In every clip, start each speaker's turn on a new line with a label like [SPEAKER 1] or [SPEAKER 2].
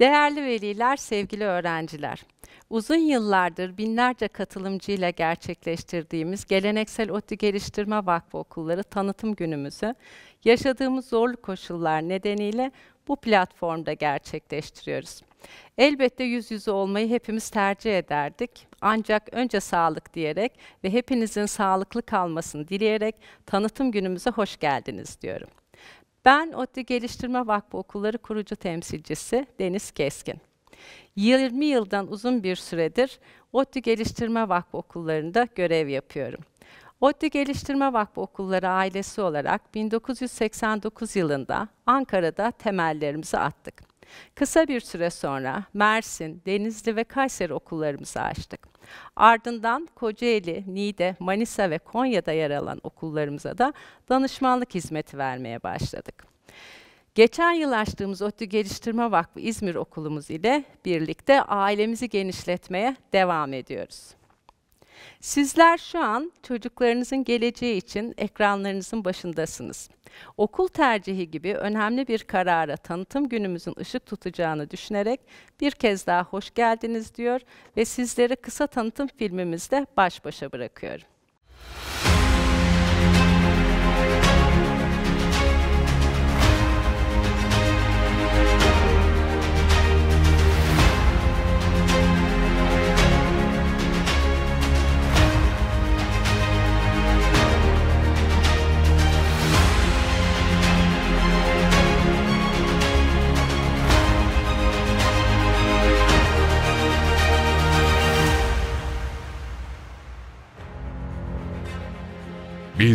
[SPEAKER 1] Değerli veliler, sevgili öğrenciler. Uzun yıllardır binlerce katılımcıyla gerçekleştirdiğimiz Geleneksel ODTÜ Geliştirme Vakfı Okulları tanıtım günümüzü yaşadığımız zorlu koşullar nedeniyle bu platformda gerçekleştiriyoruz. Elbette yüz yüze olmayı hepimiz tercih ederdik. Ancak önce sağlık diyerek ve hepinizin sağlıklı kalmasını dileyerek tanıtım günümüze hoş geldiniz diyorum. Ben ODTÜ Geliştirme Vakfı Okulları kurucu temsilcisi Deniz Keskin. 20 yıldan uzun bir süredir ODTÜ Geliştirme Vakfı Okullarında görev yapıyorum. ODTÜ Geliştirme Vakfı Okulları ailesi olarak 1989 yılında Ankara'da temellerimizi attık. Kısa bir süre sonra Mersin, Denizli ve Kayseri okullarımızı açtık. Ardından Kocaeli, Niğde, Manisa ve Konya'da yer alan okullarımıza da danışmanlık hizmeti vermeye başladık. Geçen yıl açtığımız ODTÜ Geliştirme Vakfı İzmir okulumuz ile birlikte ailemizi genişletmeye devam ediyoruz. Sizler şu an çocuklarınızın geleceği için ekranlarınızın başındasınız. Okul tercihi gibi önemli bir karara tanıtım günümüzün ışık tutacağını düşünerek bir kez daha hoş geldiniz diyor ve sizleri kısa tanıtım filmimizde baş başa bırakıyorum.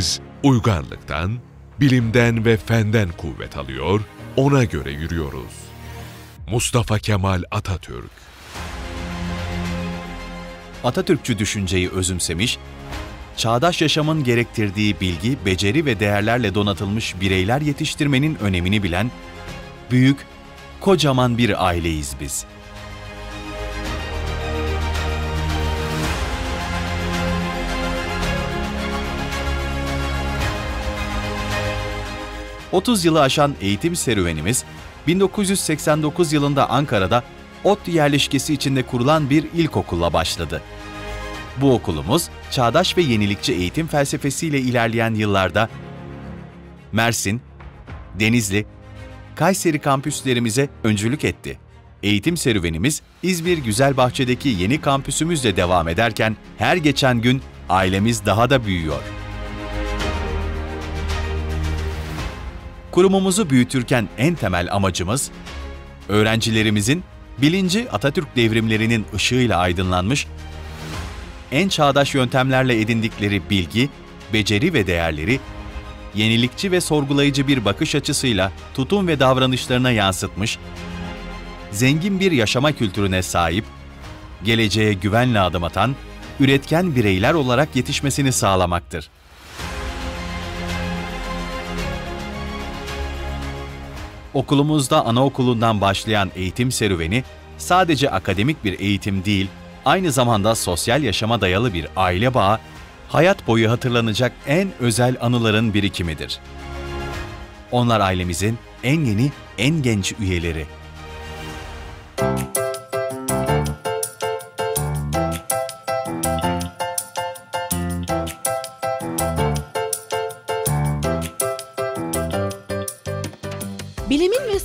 [SPEAKER 2] Biz uygarlıktan, bilimden ve fenden kuvvet alıyor, ona göre yürüyoruz. Mustafa Kemal Atatürk Atatürkçü düşünceyi özümsemiş, çağdaş yaşamın gerektirdiği bilgi, beceri ve değerlerle donatılmış bireyler yetiştirmenin önemini bilen, büyük, kocaman bir aileyiz biz.'' 30 yılı aşan eğitim serüvenimiz, 1989 yılında Ankara'da ot yerleşkesi içinde kurulan bir ilkokulla başladı. Bu okulumuz, çağdaş ve yenilikçi eğitim felsefesiyle ilerleyen yıllarda Mersin, Denizli, Kayseri kampüslerimize öncülük etti. Eğitim serüvenimiz İzmir Güzelbahçe'deki yeni kampüsümüzle devam ederken her geçen gün ailemiz daha da büyüyor. Kurumumuzu büyütürken en temel amacımız, öğrencilerimizin bilinci Atatürk devrimlerinin ışığıyla aydınlanmış, en çağdaş yöntemlerle edindikleri bilgi, beceri ve değerleri yenilikçi ve sorgulayıcı bir bakış açısıyla tutum ve davranışlarına yansıtmış, zengin bir yaşama kültürüne sahip, geleceğe güvenle adım atan, üretken bireyler olarak yetişmesini sağlamaktır. Okulumuzda anaokulundan başlayan eğitim serüveni sadece akademik bir eğitim değil, aynı zamanda sosyal yaşama dayalı bir aile bağı, hayat boyu hatırlanacak en özel anıların birikimidir. Onlar ailemizin en yeni, en genç üyeleri.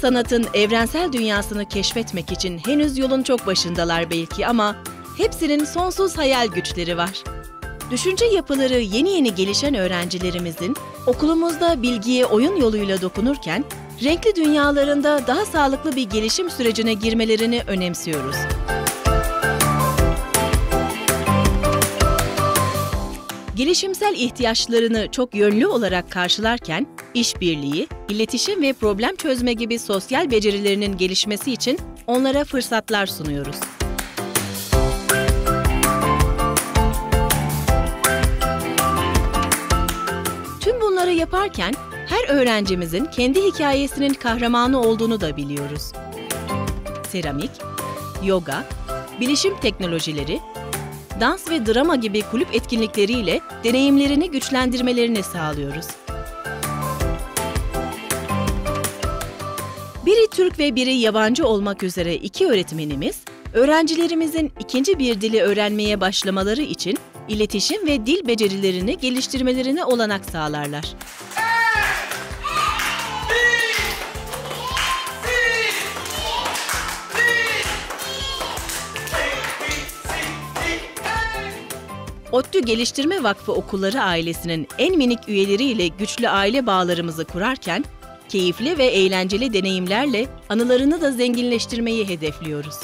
[SPEAKER 3] sanatın evrensel dünyasını keşfetmek için henüz yolun çok başındalar belki ama hepsinin sonsuz hayal güçleri var. Düşünce yapıları yeni yeni gelişen öğrencilerimizin okulumuzda bilgiye oyun yoluyla dokunurken renkli dünyalarında daha sağlıklı bir gelişim sürecine girmelerini önemsiyoruz. Gelişimsel ihtiyaçlarını çok yönlü olarak karşılarken işbirliği, iletişim ve problem çözme gibi sosyal becerilerinin gelişmesi için onlara fırsatlar sunuyoruz. Tüm bunları yaparken her öğrencimizin kendi hikayesinin kahramanı olduğunu da biliyoruz. Seramik, yoga, bilişim teknolojileri dans ve drama gibi kulüp etkinlikleriyle deneyimlerini güçlendirmelerini sağlıyoruz. Biri Türk ve biri yabancı olmak üzere iki öğretmenimiz, öğrencilerimizin ikinci bir dili öğrenmeye başlamaları için iletişim ve dil becerilerini geliştirmelerine olanak sağlarlar. ODTÜ Geliştirme Vakfı Okulları ailesinin en minik üyeleriyle güçlü aile bağlarımızı kurarken, keyifli ve eğlenceli deneyimlerle anılarını da zenginleştirmeyi hedefliyoruz.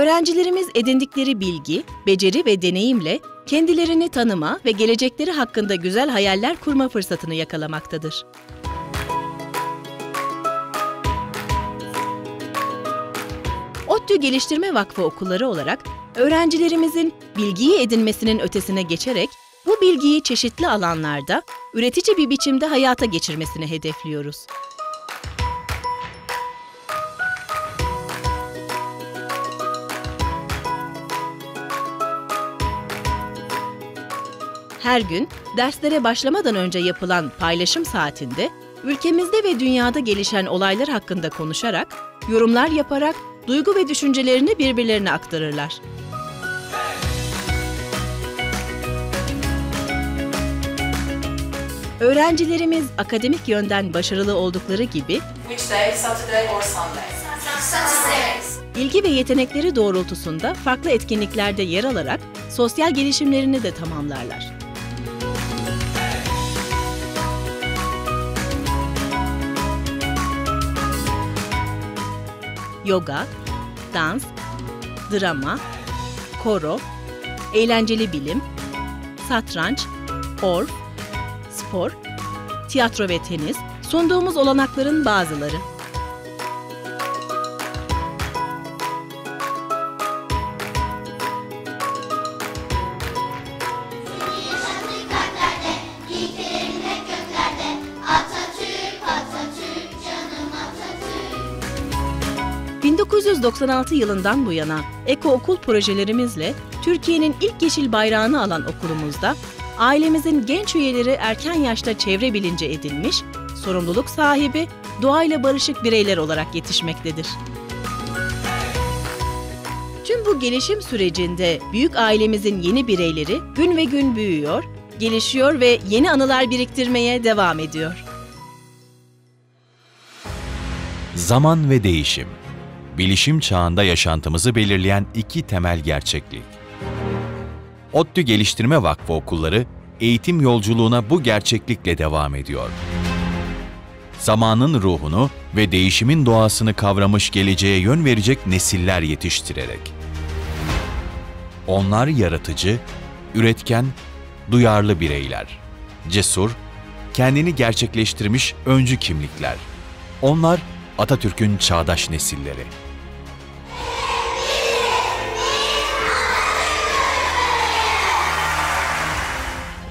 [SPEAKER 3] Öğrencilerimiz edindikleri bilgi, beceri ve deneyimle kendilerini tanıma ve gelecekleri hakkında güzel hayaller kurma fırsatını yakalamaktadır. ODTÜ Geliştirme Vakfı okulları olarak öğrencilerimizin bilgiyi edinmesinin ötesine geçerek bu bilgiyi çeşitli alanlarda üretici bir biçimde hayata geçirmesini hedefliyoruz. Her gün derslere başlamadan önce yapılan paylaşım saatinde ülkemizde ve dünyada gelişen olaylar hakkında konuşarak, yorumlar yaparak duygu ve düşüncelerini birbirlerine aktarırlar. Öğrencilerimiz akademik yönden başarılı oldukları gibi ilgi ve yetenekleri doğrultusunda farklı etkinliklerde yer alarak sosyal gelişimlerini de tamamlarlar. yoga, dans, drama, koro, eğlenceli bilim, satranç, orf, spor, tiyatro ve tenis sunduğumuz olanakların bazıları. 1996 yılından bu yana Eko Okul projelerimizle Türkiye'nin ilk yeşil bayrağını alan okulumuzda ailemizin genç üyeleri erken yaşta çevre bilinci edinmiş, sorumluluk sahibi, doğayla barışık bireyler olarak yetişmektedir. Tüm bu gelişim sürecinde büyük ailemizin yeni bireyleri gün ve gün büyüyor, gelişiyor ve yeni anılar biriktirmeye devam ediyor.
[SPEAKER 2] Zaman ve değişim bilişim çağında yaşantımızı belirleyen iki temel gerçeklik. ODTÜ Geliştirme Vakfı okulları eğitim yolculuğuna bu gerçeklikle devam ediyor. Zamanın ruhunu ve değişimin doğasını kavramış geleceğe yön verecek nesiller yetiştirerek. Onlar yaratıcı, üretken, duyarlı bireyler. Cesur, kendini gerçekleştirmiş öncü kimlikler. Onlar Atatürk'ün çağdaş nesilleri.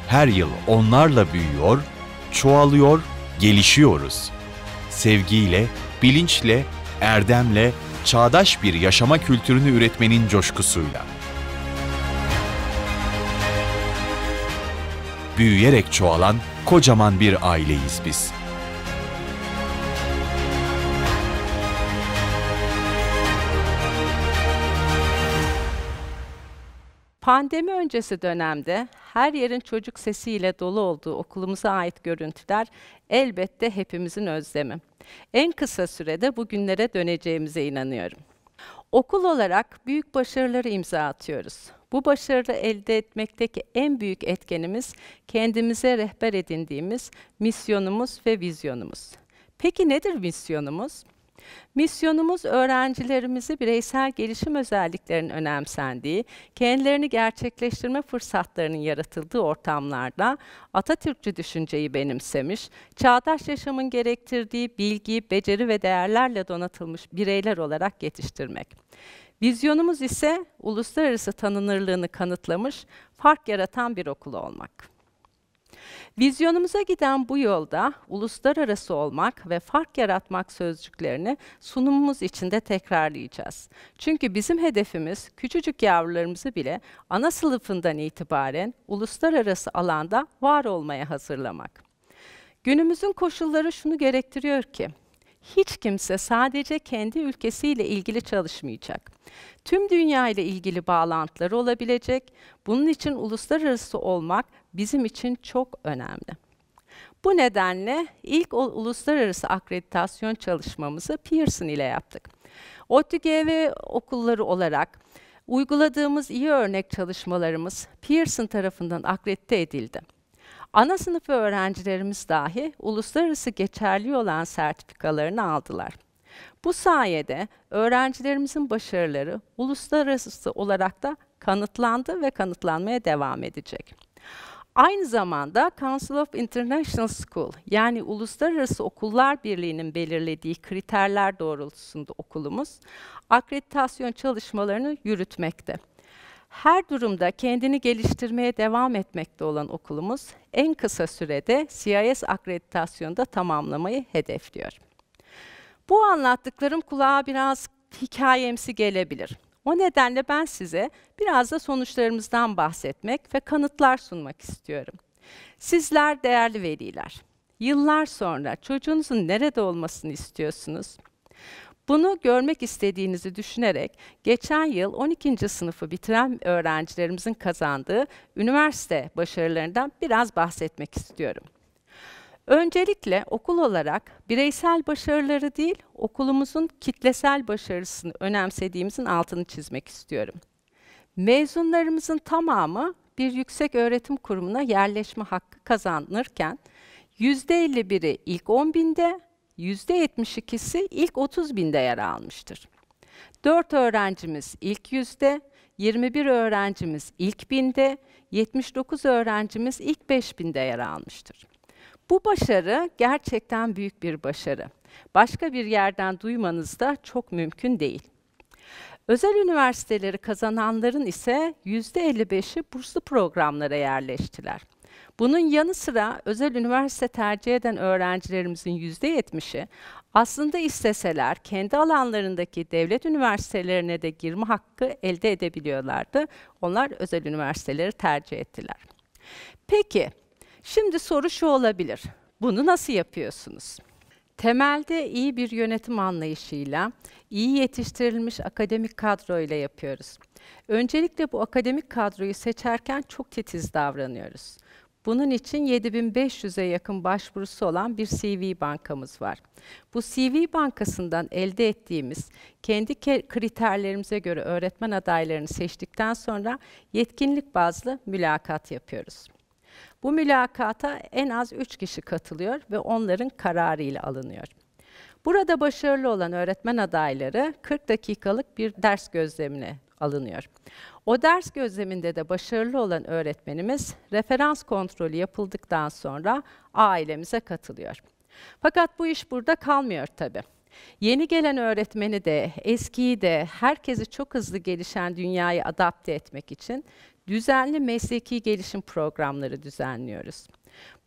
[SPEAKER 2] her yıl onlarla büyüyor, çoğalıyor, gelişiyoruz. Sevgiyle, bilinçle, erdemle, çağdaş bir yaşama kültürünü üretmenin coşkusuyla. Büyüyerek çoğalan kocaman bir aileyiz biz.''
[SPEAKER 1] Pandemi öncesi dönemde her yerin çocuk sesiyle dolu olduğu okulumuza ait görüntüler elbette hepimizin özlemi. En kısa sürede bu günlere döneceğimize inanıyorum. Okul olarak büyük başarıları imza atıyoruz. Bu başarıları elde etmekteki en büyük etkenimiz kendimize rehber edindiğimiz misyonumuz ve vizyonumuz. Peki nedir misyonumuz? Misyonumuz öğrencilerimizi bireysel gelişim özelliklerinin önemsendiği, kendilerini gerçekleştirme fırsatlarının yaratıldığı ortamlarda Atatürkçü düşünceyi benimsemiş, çağdaş yaşamın gerektirdiği bilgi, beceri ve değerlerle donatılmış bireyler olarak yetiştirmek. Vizyonumuz ise uluslararası tanınırlığını kanıtlamış, fark yaratan bir okul olmak. Vizyonumuza giden bu yolda uluslararası olmak ve fark yaratmak sözcüklerini sunumumuz içinde tekrarlayacağız. Çünkü bizim hedefimiz küçücük yavrularımızı bile ana sınıfından itibaren uluslararası alanda var olmaya hazırlamak. Günümüzün koşulları şunu gerektiriyor ki hiç kimse sadece kendi ülkesiyle ilgili çalışmayacak. Tüm dünya ile ilgili bağlantıları olabilecek. Bunun için uluslararası olmak bizim için çok önemli. Bu nedenle ilk uluslararası akreditasyon çalışmamızı Pearson ile yaptık. OTTÜ-GV okulları olarak uyguladığımız iyi örnek çalışmalarımız Pearson tarafından akredite edildi. Ana sınıf öğrencilerimiz dahi uluslararası geçerli olan sertifikalarını aldılar. Bu sayede öğrencilerimizin başarıları uluslararası olarak da kanıtlandı ve kanıtlanmaya devam edecek. Aynı zamanda Council of International School yani Uluslararası Okullar Birliği'nin belirlediği kriterler doğrultusunda okulumuz akreditasyon çalışmalarını yürütmekte. Her durumda kendini geliştirmeye devam etmekte olan okulumuz en kısa sürede CIS da tamamlamayı hedefliyor. Bu anlattıklarım kulağa biraz hikayemsi gelebilir. O nedenle ben size biraz da sonuçlarımızdan bahsetmek ve kanıtlar sunmak istiyorum. Sizler değerli veliler, yıllar sonra çocuğunuzun nerede olmasını istiyorsunuz? Bunu görmek istediğinizi düşünerek geçen yıl 12. sınıfı bitiren öğrencilerimizin kazandığı üniversite başarılarından biraz bahsetmek istiyorum. Öncelikle okul olarak bireysel başarıları değil, okulumuzun kitlesel başarısını önemsediğimizin altını çizmek istiyorum. Mezunlarımızın tamamı bir yüksek öğretim kurumuna yerleşme hakkı kazanırken %51'i ilk 10 binde, %72'si ilk 30 binde yer almıştır. 4 öğrencimiz ilk yüzde, 21 öğrencimiz ilk binde, 79 öğrencimiz ilk 5000'de yer almıştır. Bu başarı gerçekten büyük bir başarı. Başka bir yerden duymanız da çok mümkün değil. Özel üniversiteleri kazananların ise %55'i burslu programlara yerleştiler. Bunun yanı sıra özel üniversite tercih eden öğrencilerimizin %70'i aslında isteseler kendi alanlarındaki devlet üniversitelerine de girme hakkı elde edebiliyorlardı. Onlar özel üniversiteleri tercih ettiler. Peki, şimdi soru şu olabilir. Bunu nasıl yapıyorsunuz? Temelde iyi bir yönetim anlayışıyla, iyi yetiştirilmiş akademik kadro ile yapıyoruz. Öncelikle bu akademik kadroyu seçerken çok titiz davranıyoruz. Bunun için 7500'e yakın başvurusu olan bir CV bankamız var. Bu CV bankasından elde ettiğimiz kendi kriterlerimize göre öğretmen adaylarını seçtikten sonra yetkinlik bazlı mülakat yapıyoruz. Bu mülakata en az 3 kişi katılıyor ve onların kararı ile alınıyor. Burada başarılı olan öğretmen adayları 40 dakikalık bir ders gözlemine alınıyor. O ders gözleminde de başarılı olan öğretmenimiz referans kontrolü yapıldıktan sonra ailemize katılıyor. Fakat bu iş burada kalmıyor tabii. Yeni gelen öğretmeni de, eskiyi de, herkesi çok hızlı gelişen dünyaya adapte etmek için düzenli mesleki gelişim programları düzenliyoruz.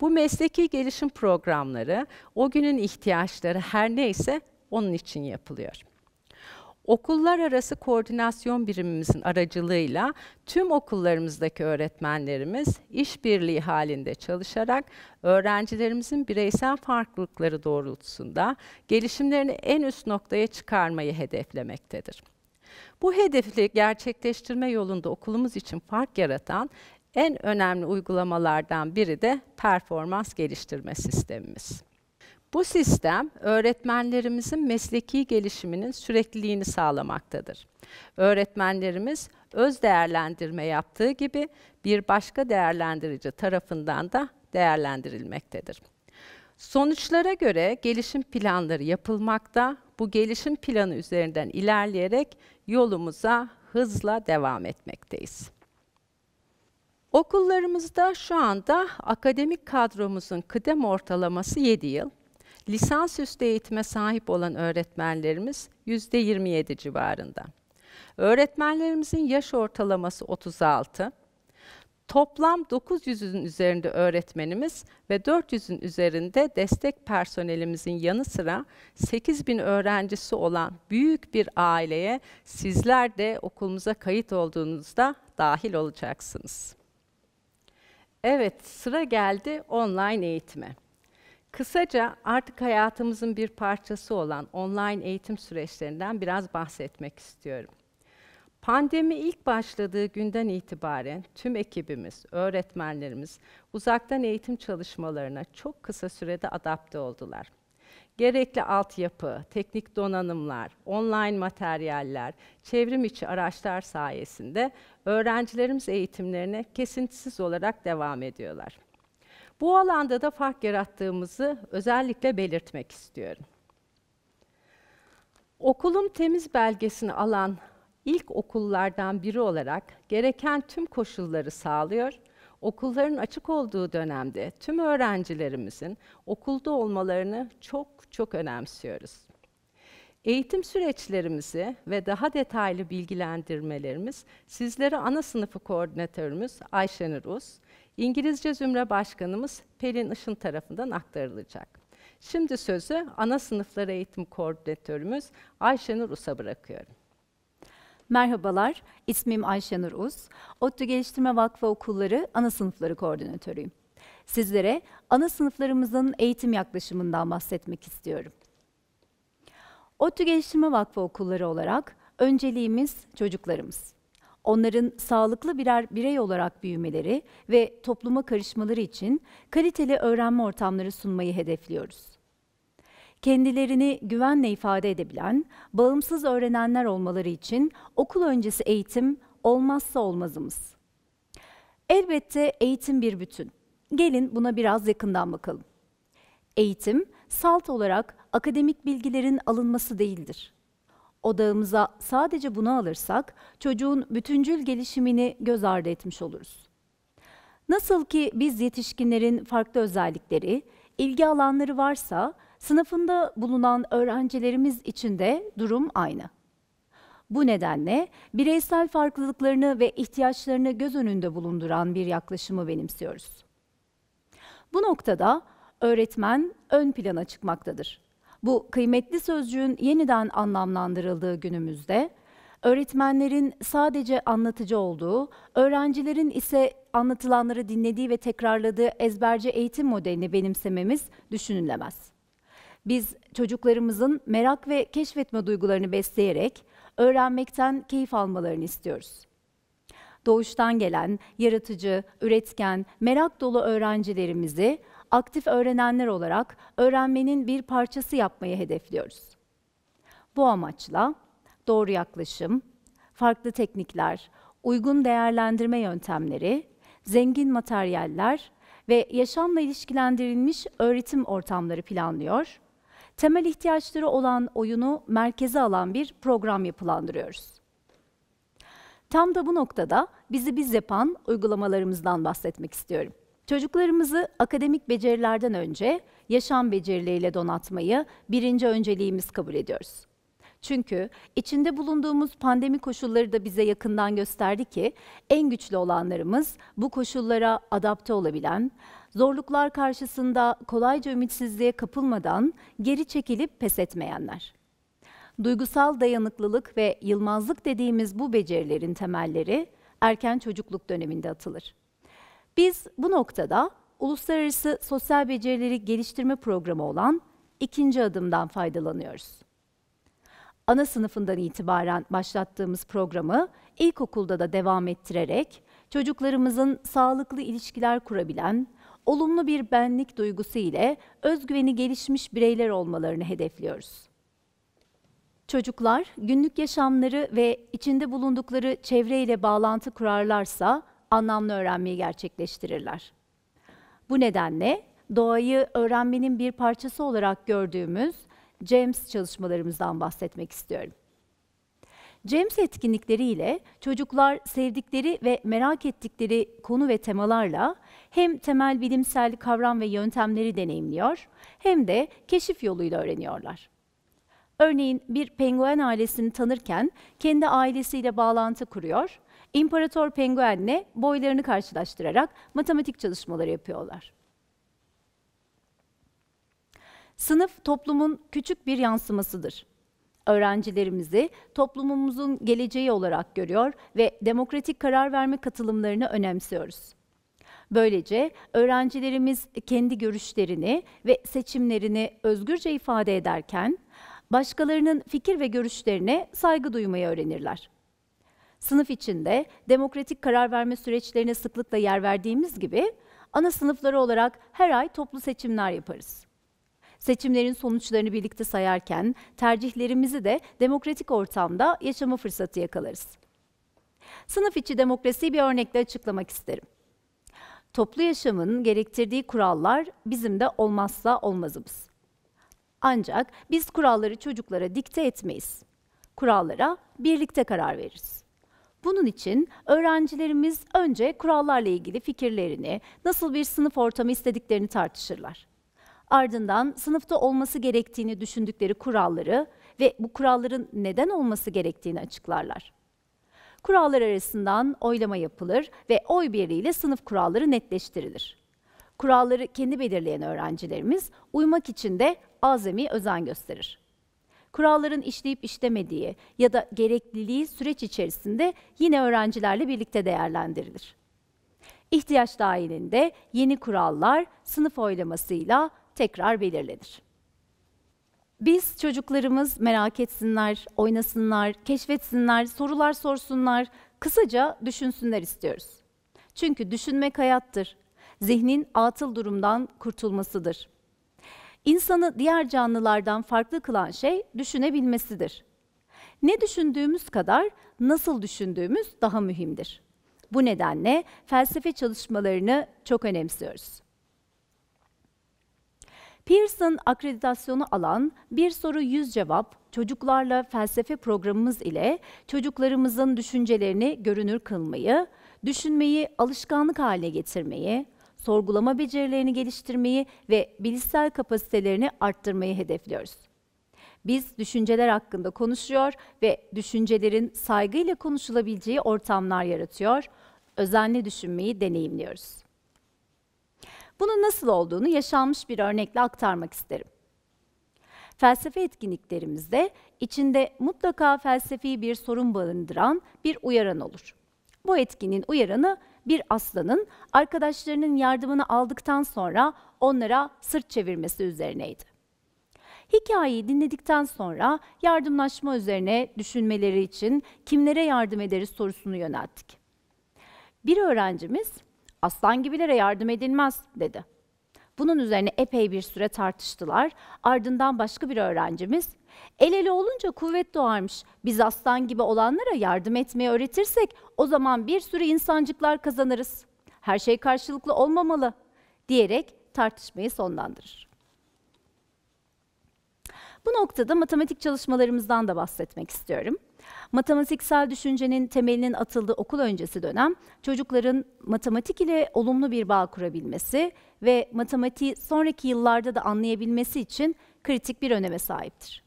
[SPEAKER 1] Bu mesleki gelişim programları o günün ihtiyaçları her neyse onun için yapılıyor okullar arası koordinasyon birimimizin aracılığıyla tüm okullarımızdaki öğretmenlerimiz işbirliği halinde çalışarak öğrencilerimizin bireysel farklılıkları doğrultusunda gelişimlerini en üst noktaya çıkarmayı hedeflemektedir. Bu hedefi gerçekleştirme yolunda okulumuz için fark yaratan en önemli uygulamalardan biri de performans geliştirme sistemimiz. Bu sistem öğretmenlerimizin mesleki gelişiminin sürekliliğini sağlamaktadır. Öğretmenlerimiz öz değerlendirme yaptığı gibi bir başka değerlendirici tarafından da değerlendirilmektedir. Sonuçlara göre gelişim planları yapılmakta. Bu gelişim planı üzerinden ilerleyerek yolumuza hızla devam etmekteyiz. Okullarımızda şu anda akademik kadromuzun kıdem ortalaması 7 yıl lisansüstü eğitime sahip olan öğretmenlerimiz %27 civarında. Öğretmenlerimizin yaş ortalaması 36. Toplam 900'ün üzerinde öğretmenimiz ve 400'ün üzerinde destek personelimizin yanı sıra 8000 öğrencisi olan büyük bir aileye sizler de okulumuza kayıt olduğunuzda dahil olacaksınız. Evet, sıra geldi online eğitime. Kısaca artık hayatımızın bir parçası olan online eğitim süreçlerinden biraz bahsetmek istiyorum. Pandemi ilk başladığı günden itibaren tüm ekibimiz, öğretmenlerimiz uzaktan eğitim çalışmalarına çok kısa sürede adapte oldular. Gerekli altyapı, teknik donanımlar, online materyaller, çevrim içi araçlar sayesinde öğrencilerimiz eğitimlerine kesintisiz olarak devam ediyorlar. Bu alanda da fark yarattığımızı özellikle belirtmek istiyorum. Okulum temiz belgesini alan ilk okullardan biri olarak gereken tüm koşulları sağlıyor. Okulların açık olduğu dönemde tüm öğrencilerimizin okulda olmalarını çok çok önemsiyoruz. Eğitim süreçlerimizi ve daha detaylı bilgilendirmelerimiz sizlere ana sınıfı koordinatörümüz Ayşenur Uz İngilizce Zümre Başkanımız Pelin Işın tarafından aktarılacak. Şimdi sözü ana sınıfları eğitim koordinatörümüz Ayşenur Us'a bırakıyorum. Merhabalar, ismim Ayşenur
[SPEAKER 4] Uz. ODTÜ Geliştirme Vakfı Okulları Ana Sınıfları Koordinatörüyüm. Sizlere ana sınıflarımızın eğitim yaklaşımından bahsetmek istiyorum. ODTÜ Geliştirme Vakfı Okulları olarak önceliğimiz çocuklarımız onların sağlıklı birer birey olarak büyümeleri ve topluma karışmaları için kaliteli öğrenme ortamları sunmayı hedefliyoruz. Kendilerini güvenle ifade edebilen, bağımsız öğrenenler olmaları için okul öncesi eğitim olmazsa olmazımız. Elbette eğitim bir bütün. Gelin buna biraz yakından bakalım. Eğitim, salt olarak akademik bilgilerin alınması değildir odağımıza sadece bunu alırsak çocuğun bütüncül gelişimini göz ardı etmiş oluruz. Nasıl ki biz yetişkinlerin farklı özellikleri, ilgi alanları varsa sınıfında bulunan öğrencilerimiz için de durum aynı. Bu nedenle bireysel farklılıklarını ve ihtiyaçlarını göz önünde bulunduran bir yaklaşımı benimsiyoruz. Bu noktada öğretmen ön plana çıkmaktadır. Bu kıymetli sözcüğün yeniden anlamlandırıldığı günümüzde öğretmenlerin sadece anlatıcı olduğu, öğrencilerin ise anlatılanları dinlediği ve tekrarladığı ezberci eğitim modelini benimsememiz düşünülemez. Biz çocuklarımızın merak ve keşfetme duygularını besleyerek öğrenmekten keyif almalarını istiyoruz. Doğuştan gelen, yaratıcı, üretken, merak dolu öğrencilerimizi aktif öğrenenler olarak öğrenmenin bir parçası yapmayı hedefliyoruz. Bu amaçla doğru yaklaşım, farklı teknikler, uygun değerlendirme yöntemleri, zengin materyaller ve yaşamla ilişkilendirilmiş öğretim ortamları planlıyor. Temel ihtiyaçları olan oyunu merkeze alan bir program yapılandırıyoruz. Tam da bu noktada bizi biz yapan uygulamalarımızdan bahsetmek istiyorum. Çocuklarımızı akademik becerilerden önce yaşam becerileriyle donatmayı birinci önceliğimiz kabul ediyoruz. Çünkü içinde bulunduğumuz pandemi koşulları da bize yakından gösterdi ki en güçlü olanlarımız bu koşullara adapte olabilen, zorluklar karşısında kolayca ümitsizliğe kapılmadan geri çekilip pes etmeyenler. Duygusal dayanıklılık ve yılmazlık dediğimiz bu becerilerin temelleri erken çocukluk döneminde atılır. Biz bu noktada Uluslararası Sosyal Becerileri Geliştirme Programı olan ikinci adımdan faydalanıyoruz. Ana sınıfından itibaren başlattığımız programı ilkokulda da devam ettirerek çocuklarımızın sağlıklı ilişkiler kurabilen, olumlu bir benlik duygusu ile özgüveni gelişmiş bireyler olmalarını hedefliyoruz. Çocuklar günlük yaşamları ve içinde bulundukları çevre ile bağlantı kurarlarsa anlamlı öğrenmeyi gerçekleştirirler. Bu nedenle doğayı öğrenmenin bir parçası olarak gördüğümüz James çalışmalarımızdan bahsetmek istiyorum. James etkinlikleriyle çocuklar sevdikleri ve merak ettikleri konu ve temalarla hem temel bilimsel kavram ve yöntemleri deneyimliyor hem de keşif yoluyla öğreniyorlar. Örneğin bir penguen ailesini tanırken kendi ailesiyle bağlantı kuruyor İmparator penguenle boylarını karşılaştırarak matematik çalışmaları yapıyorlar. Sınıf toplumun küçük bir yansımasıdır. Öğrencilerimizi toplumumuzun geleceği olarak görüyor ve demokratik karar verme katılımlarını önemsiyoruz. Böylece öğrencilerimiz kendi görüşlerini ve seçimlerini özgürce ifade ederken başkalarının fikir ve görüşlerine saygı duymayı öğrenirler sınıf içinde demokratik karar verme süreçlerine sıklıkla yer verdiğimiz gibi ana sınıfları olarak her ay toplu seçimler yaparız. Seçimlerin sonuçlarını birlikte sayarken tercihlerimizi de demokratik ortamda yaşama fırsatı yakalarız. Sınıf içi demokrasiyi bir örnekle açıklamak isterim. Toplu yaşamın gerektirdiği kurallar bizim de olmazsa olmazımız. Ancak biz kuralları çocuklara dikte etmeyiz. Kurallara birlikte karar veririz. Bunun için öğrencilerimiz önce kurallarla ilgili fikirlerini, nasıl bir sınıf ortamı istediklerini tartışırlar. Ardından sınıfta olması gerektiğini düşündükleri kuralları ve bu kuralların neden olması gerektiğini açıklarlar. Kurallar arasından oylama yapılır ve oy birliğiyle sınıf kuralları netleştirilir. Kuralları kendi belirleyen öğrencilerimiz uymak için de azami özen gösterir kuralların işleyip işlemediği ya da gerekliliği süreç içerisinde yine öğrencilerle birlikte değerlendirilir. İhtiyaç dahilinde yeni kurallar sınıf oylamasıyla tekrar belirlenir. Biz çocuklarımız merak etsinler, oynasınlar, keşfetsinler, sorular sorsunlar, kısaca düşünsünler istiyoruz. Çünkü düşünmek hayattır. Zihnin atıl durumdan kurtulmasıdır. İnsanı diğer canlılardan farklı kılan şey düşünebilmesidir. Ne düşündüğümüz kadar nasıl düşündüğümüz daha mühimdir. Bu nedenle felsefe çalışmalarını çok önemsiyoruz. Pearson akreditasyonu alan bir soru yüz cevap çocuklarla felsefe programımız ile çocuklarımızın düşüncelerini görünür kılmayı, düşünmeyi alışkanlık haline getirmeyi, sorgulama becerilerini geliştirmeyi ve bilişsel kapasitelerini arttırmayı hedefliyoruz. Biz düşünceler hakkında konuşuyor ve düşüncelerin saygıyla konuşulabileceği ortamlar yaratıyor, özenli düşünmeyi deneyimliyoruz. Bunun nasıl olduğunu yaşanmış bir örnekle aktarmak isterim. Felsefe etkinliklerimizde içinde mutlaka felsefi bir sorun barındıran bir uyaran olur. Bu etkinin uyaranı bir aslanın arkadaşlarının yardımını aldıktan sonra onlara sırt çevirmesi üzerineydi. Hikayeyi dinledikten sonra yardımlaşma üzerine düşünmeleri için kimlere yardım ederiz sorusunu yönelttik. Bir öğrencimiz aslan gibilere yardım edilmez dedi. Bunun üzerine epey bir süre tartıştılar. Ardından başka bir öğrencimiz El ele olunca kuvvet doğarmış. Biz aslan gibi olanlara yardım etmeyi öğretirsek o zaman bir sürü insancıklar kazanırız. Her şey karşılıklı olmamalı diyerek tartışmayı sonlandırır. Bu noktada matematik çalışmalarımızdan da bahsetmek istiyorum. Matematiksel düşüncenin temelinin atıldığı okul öncesi dönem çocukların matematik ile olumlu bir bağ kurabilmesi ve matematiği sonraki yıllarda da anlayabilmesi için kritik bir öneme sahiptir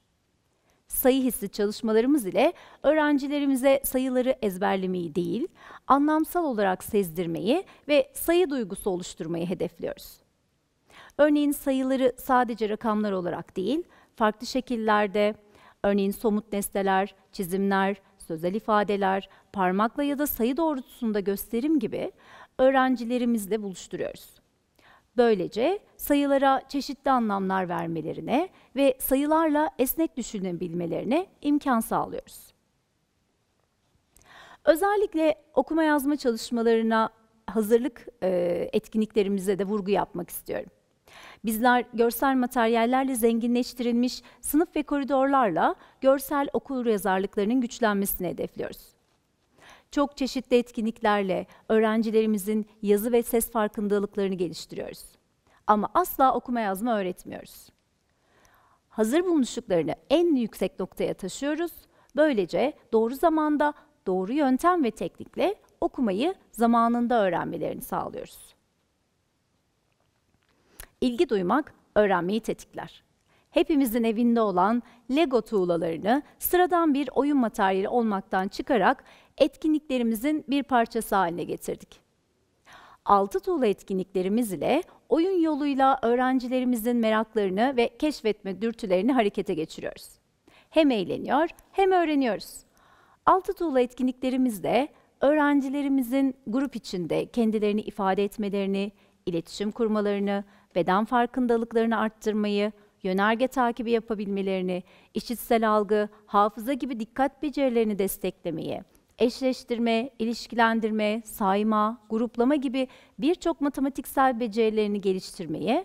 [SPEAKER 4] sayı hissi çalışmalarımız ile öğrencilerimize sayıları ezberlemeyi değil, anlamsal olarak sezdirmeyi ve sayı duygusu oluşturmayı hedefliyoruz. Örneğin sayıları sadece rakamlar olarak değil, farklı şekillerde, örneğin somut nesneler, çizimler, sözel ifadeler, parmakla ya da sayı doğrultusunda gösterim gibi öğrencilerimizle buluşturuyoruz. Böylece sayılara çeşitli anlamlar vermelerine ve sayılarla esnek düşünebilmelerine imkan sağlıyoruz. Özellikle okuma yazma çalışmalarına hazırlık e, etkinliklerimize de vurgu yapmak istiyorum. Bizler görsel materyallerle zenginleştirilmiş sınıf ve koridorlarla görsel okul yazarlıklarının güçlenmesini hedefliyoruz çok çeşitli etkinliklerle öğrencilerimizin yazı ve ses farkındalıklarını geliştiriyoruz. Ama asla okuma yazma öğretmiyoruz. Hazır bulmuşluklarını en yüksek noktaya taşıyoruz. Böylece doğru zamanda doğru yöntem ve teknikle okumayı zamanında öğrenmelerini sağlıyoruz. İlgi duymak öğrenmeyi tetikler. Hepimizin evinde olan Lego tuğlalarını sıradan bir oyun materyali olmaktan çıkarak etkinliklerimizin bir parçası haline getirdik. Altı tuğla etkinliklerimiz ile oyun yoluyla öğrencilerimizin meraklarını ve keşfetme dürtülerini harekete geçiriyoruz. Hem eğleniyor hem öğreniyoruz. Altı tuğla etkinliklerimizde öğrencilerimizin grup içinde kendilerini ifade etmelerini, iletişim kurmalarını, beden farkındalıklarını arttırmayı, yönerge takibi yapabilmelerini, işitsel algı, hafıza gibi dikkat becerilerini desteklemeyi, eşleştirme, ilişkilendirme, sayma, gruplama gibi birçok matematiksel becerilerini geliştirmeyi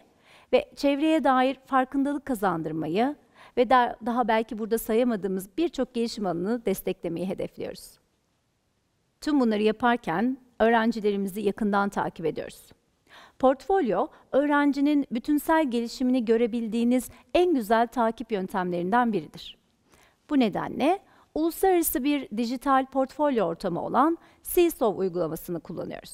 [SPEAKER 4] ve çevreye dair farkındalık kazandırmayı ve daha belki burada sayamadığımız birçok gelişim alanını desteklemeyi hedefliyoruz. Tüm bunları yaparken öğrencilerimizi yakından takip ediyoruz. Portfolyo, öğrencinin bütünsel gelişimini görebildiğiniz en güzel takip yöntemlerinden biridir. Bu nedenle uluslararası bir dijital portfolyo ortamı olan CSOV uygulamasını kullanıyoruz.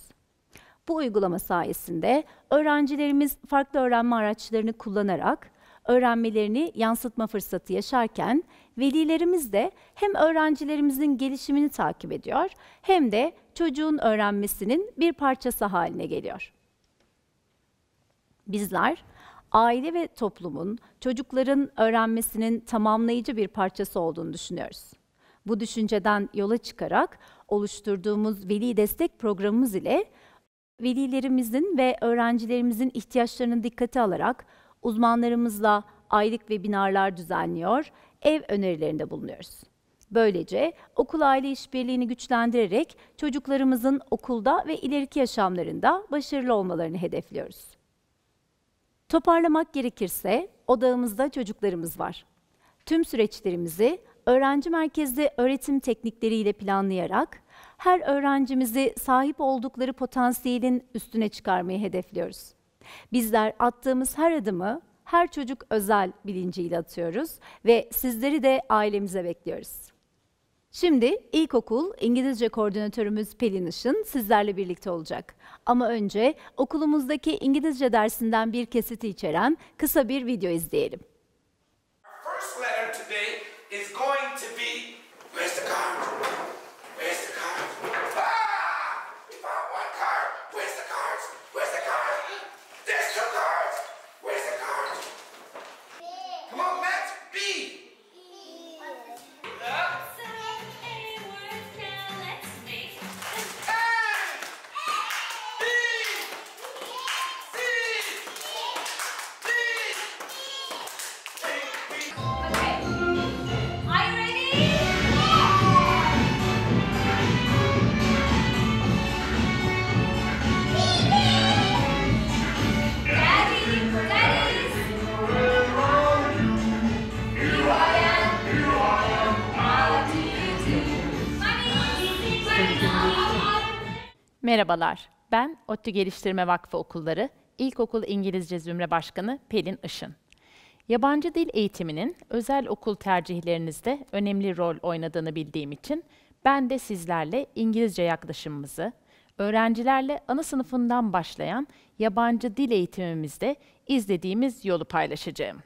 [SPEAKER 4] Bu uygulama sayesinde öğrencilerimiz farklı öğrenme araçlarını kullanarak öğrenmelerini yansıtma fırsatı yaşarken velilerimiz de hem öğrencilerimizin gelişimini takip ediyor hem de çocuğun öğrenmesinin bir parçası haline geliyor. Bizler aile ve toplumun çocukların öğrenmesinin tamamlayıcı bir parçası olduğunu düşünüyoruz. Bu düşünceden yola çıkarak oluşturduğumuz veli destek programımız ile velilerimizin ve öğrencilerimizin ihtiyaçlarını dikkate alarak uzmanlarımızla aylık webinarlar düzenliyor, ev önerilerinde bulunuyoruz. Böylece okul aile işbirliğini güçlendirerek çocuklarımızın okulda ve ileriki yaşamlarında başarılı olmalarını hedefliyoruz. Toparlamak gerekirse odağımızda çocuklarımız var. Tüm süreçlerimizi öğrenci merkezli öğretim teknikleriyle planlayarak her öğrencimizi sahip oldukları potansiyelin üstüne çıkarmayı hedefliyoruz. Bizler attığımız her adımı her çocuk özel bilinciyle atıyoruz ve sizleri de ailemize bekliyoruz. Şimdi ilkokul İngilizce koordinatörümüz Pelin Işın sizlerle birlikte olacak. Ama önce okulumuzdaki İngilizce dersinden bir kesiti içeren kısa bir video izleyelim. First
[SPEAKER 5] letter today is going to be, where's the car? Where's the car? Ah! We found one car. Where's the
[SPEAKER 6] Merhabalar, ben ODTÜ Geliştirme Vakfı Okulları İlkokul İngilizce Zümre Başkanı Pelin Işın. Yabancı dil eğitiminin özel okul tercihlerinizde önemli rol oynadığını bildiğim için ben de sizlerle İngilizce yaklaşımımızı, öğrencilerle ana sınıfından başlayan yabancı dil eğitimimizde izlediğimiz yolu paylaşacağım.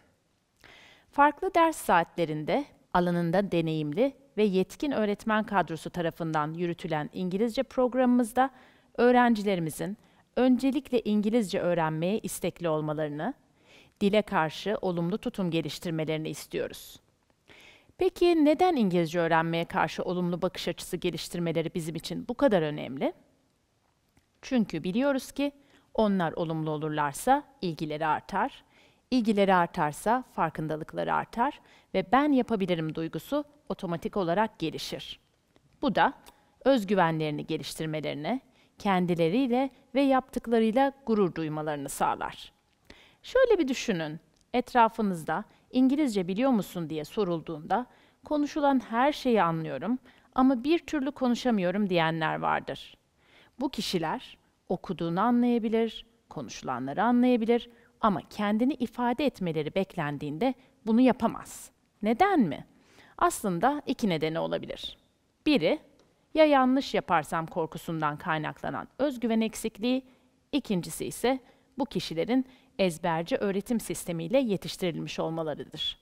[SPEAKER 6] Farklı ders saatlerinde alanında deneyimli ve yetkin öğretmen kadrosu tarafından yürütülen İngilizce programımızda öğrencilerimizin öncelikle İngilizce öğrenmeye istekli olmalarını, dile karşı olumlu tutum geliştirmelerini istiyoruz. Peki neden İngilizce öğrenmeye karşı olumlu bakış açısı geliştirmeleri bizim için bu kadar önemli? Çünkü biliyoruz ki onlar olumlu olurlarsa ilgileri artar, ilgileri artarsa farkındalıkları artar ve ben yapabilirim duygusu otomatik olarak gelişir. Bu da özgüvenlerini geliştirmelerine, kendileriyle ve yaptıklarıyla gurur duymalarını sağlar. Şöyle bir düşünün, etrafınızda İngilizce biliyor musun diye sorulduğunda konuşulan her şeyi anlıyorum ama bir türlü konuşamıyorum diyenler vardır. Bu kişiler okuduğunu anlayabilir, konuşulanları anlayabilir ama kendini ifade etmeleri beklendiğinde bunu yapamaz. Neden mi? Aslında iki nedeni olabilir. Biri, ya yanlış yaparsam korkusundan kaynaklanan özgüven eksikliği, ikincisi ise bu kişilerin ezberci öğretim sistemiyle yetiştirilmiş olmalarıdır.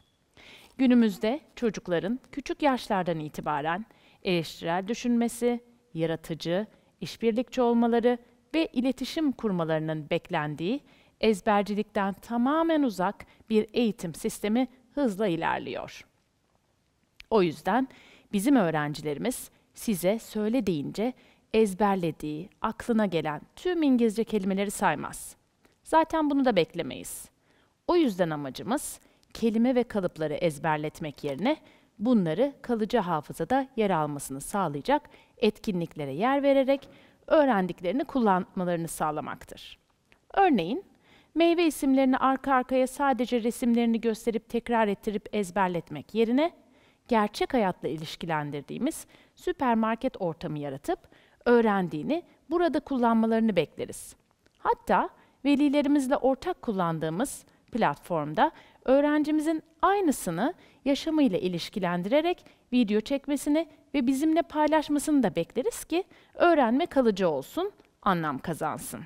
[SPEAKER 6] Günümüzde çocukların küçük yaşlardan itibaren eleştirel düşünmesi, yaratıcı, işbirlikçi olmaları ve iletişim kurmalarının beklendiği ezbercilikten tamamen uzak bir eğitim sistemi hızla ilerliyor. O yüzden bizim öğrencilerimiz size söyle deyince ezberlediği, aklına gelen tüm İngilizce kelimeleri saymaz. Zaten bunu da beklemeyiz. O yüzden amacımız kelime ve kalıpları ezberletmek yerine bunları kalıcı hafızada yer almasını sağlayacak etkinliklere yer vererek öğrendiklerini kullanmalarını sağlamaktır. Örneğin meyve isimlerini arka arkaya sadece resimlerini gösterip tekrar ettirip ezberletmek yerine gerçek hayatla ilişkilendirdiğimiz süpermarket ortamı yaratıp öğrendiğini burada kullanmalarını bekleriz. Hatta velilerimizle ortak kullandığımız platformda öğrencimizin aynısını yaşamıyla ilişkilendirerek video çekmesini ve bizimle paylaşmasını da bekleriz ki öğrenme kalıcı olsun, anlam kazansın.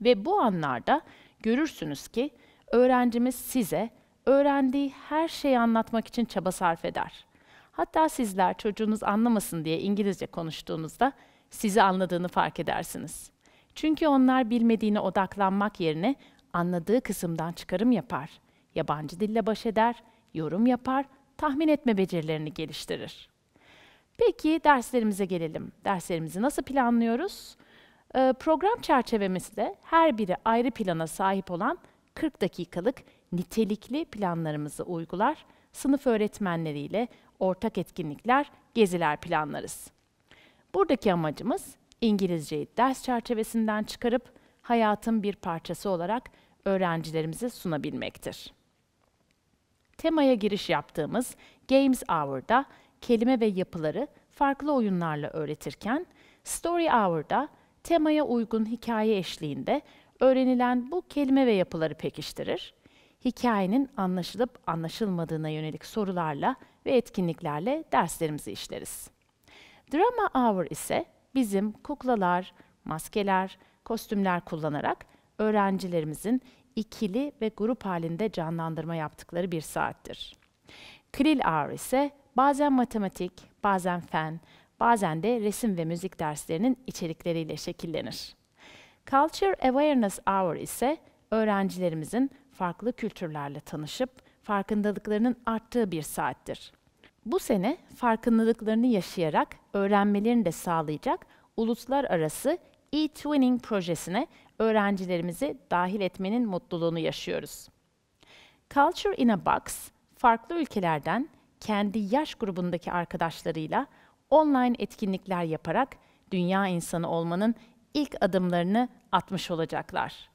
[SPEAKER 6] Ve bu anlarda görürsünüz ki öğrencimiz size öğrendiği her şeyi anlatmak için çaba sarf eder. Hatta sizler çocuğunuz anlamasın diye İngilizce konuştuğunuzda sizi anladığını fark edersiniz. Çünkü onlar bilmediğine odaklanmak yerine anladığı kısımdan çıkarım yapar, yabancı dille baş eder, yorum yapar, tahmin etme becerilerini geliştirir. Peki derslerimize gelelim. Derslerimizi nasıl planlıyoruz? Ee, program çerçevemizde her biri ayrı plana sahip olan 40 dakikalık nitelikli planlarımızı uygular, sınıf öğretmenleriyle, ortak etkinlikler, geziler planlarız. Buradaki amacımız İngilizceyi ders çerçevesinden çıkarıp hayatın bir parçası olarak öğrencilerimize sunabilmektir. Temaya giriş yaptığımız Games Hour'da kelime ve yapıları farklı oyunlarla öğretirken, Story Hour'da temaya uygun hikaye eşliğinde öğrenilen bu kelime ve yapıları pekiştirir hikayenin anlaşılıp anlaşılmadığına yönelik sorularla ve etkinliklerle derslerimizi işleriz. Drama Hour ise bizim kuklalar, maskeler, kostümler kullanarak öğrencilerimizin ikili ve grup halinde canlandırma yaptıkları bir saattir. Kril Hour ise bazen matematik, bazen fen, bazen de resim ve müzik derslerinin içerikleriyle şekillenir. Culture Awareness Hour ise öğrencilerimizin farklı kültürlerle tanışıp farkındalıklarının arttığı bir saattir. Bu sene farkındalıklarını yaşayarak öğrenmelerini de sağlayacak uluslararası e-twinning projesine öğrencilerimizi dahil etmenin mutluluğunu yaşıyoruz. Culture in a Box, farklı ülkelerden kendi yaş grubundaki arkadaşlarıyla online etkinlikler yaparak dünya insanı olmanın ilk adımlarını atmış olacaklar.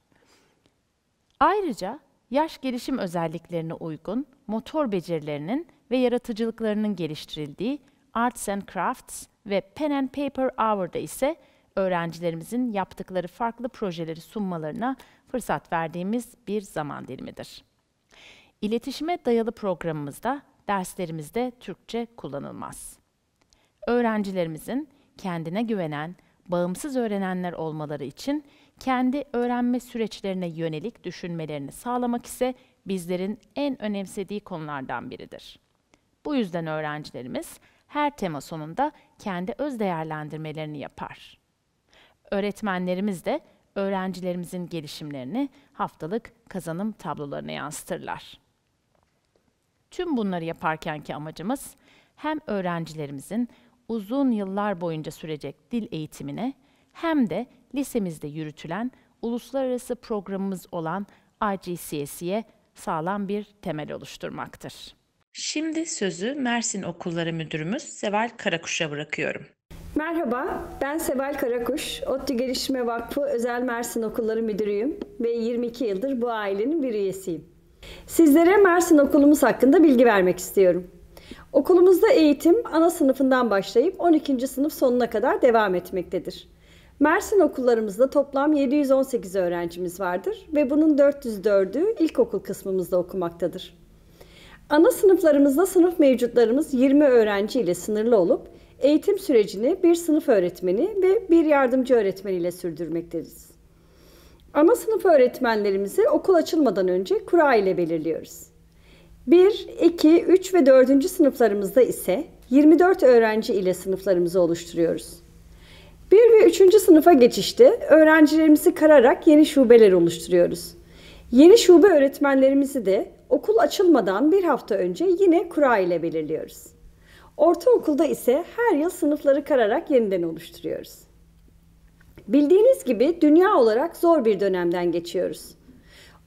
[SPEAKER 6] Ayrıca yaş gelişim özelliklerine uygun motor becerilerinin ve yaratıcılıklarının geliştirildiği Arts and Crafts ve Pen and Paper Hour'da ise öğrencilerimizin yaptıkları farklı projeleri sunmalarına fırsat verdiğimiz bir zaman dilimidir. İletişime dayalı programımızda derslerimizde Türkçe kullanılmaz. Öğrencilerimizin kendine güvenen, bağımsız öğrenenler olmaları için kendi öğrenme süreçlerine yönelik düşünmelerini sağlamak ise bizlerin en önemsediği konulardan biridir. Bu yüzden öğrencilerimiz her tema sonunda kendi öz değerlendirmelerini yapar. Öğretmenlerimiz de öğrencilerimizin gelişimlerini haftalık kazanım tablolarına yansıtırlar. Tüm bunları yaparkenki amacımız hem öğrencilerimizin uzun yıllar boyunca sürecek dil eğitimine hem de lisemizde yürütülen uluslararası programımız olan IGCSE'ye sağlam bir temel oluşturmaktır. Şimdi sözü Mersin Okulları Müdürümüz Seval Karakuş'a bırakıyorum.
[SPEAKER 7] Merhaba, ben Seval Karakuş, ODTÜ Gelişme Vakfı Özel Mersin Okulları Müdürüyüm ve 22 yıldır bu ailenin bir üyesiyim. Sizlere Mersin okulumuz hakkında bilgi vermek istiyorum. Okulumuzda eğitim ana sınıfından başlayıp 12. sınıf sonuna kadar devam etmektedir. Mersin okullarımızda toplam 718 öğrencimiz vardır ve bunun 404'ü ilkokul kısmımızda okumaktadır. Ana sınıflarımızda sınıf mevcutlarımız 20 öğrenci ile sınırlı olup eğitim sürecini bir sınıf öğretmeni ve bir yardımcı öğretmen ile sürdürmekteyiz. Ana sınıf öğretmenlerimizi okul açılmadan önce kura ile belirliyoruz. 1, 2, 3 ve 4. sınıflarımızda ise 24 öğrenci ile sınıflarımızı oluşturuyoruz. 1 ve 3. sınıfa geçişte öğrencilerimizi kararak yeni şubeler oluşturuyoruz. Yeni şube öğretmenlerimizi de okul açılmadan bir hafta önce yine kura ile belirliyoruz. Ortaokulda ise her yıl sınıfları kararak yeniden oluşturuyoruz. Bildiğiniz gibi dünya olarak zor bir dönemden geçiyoruz.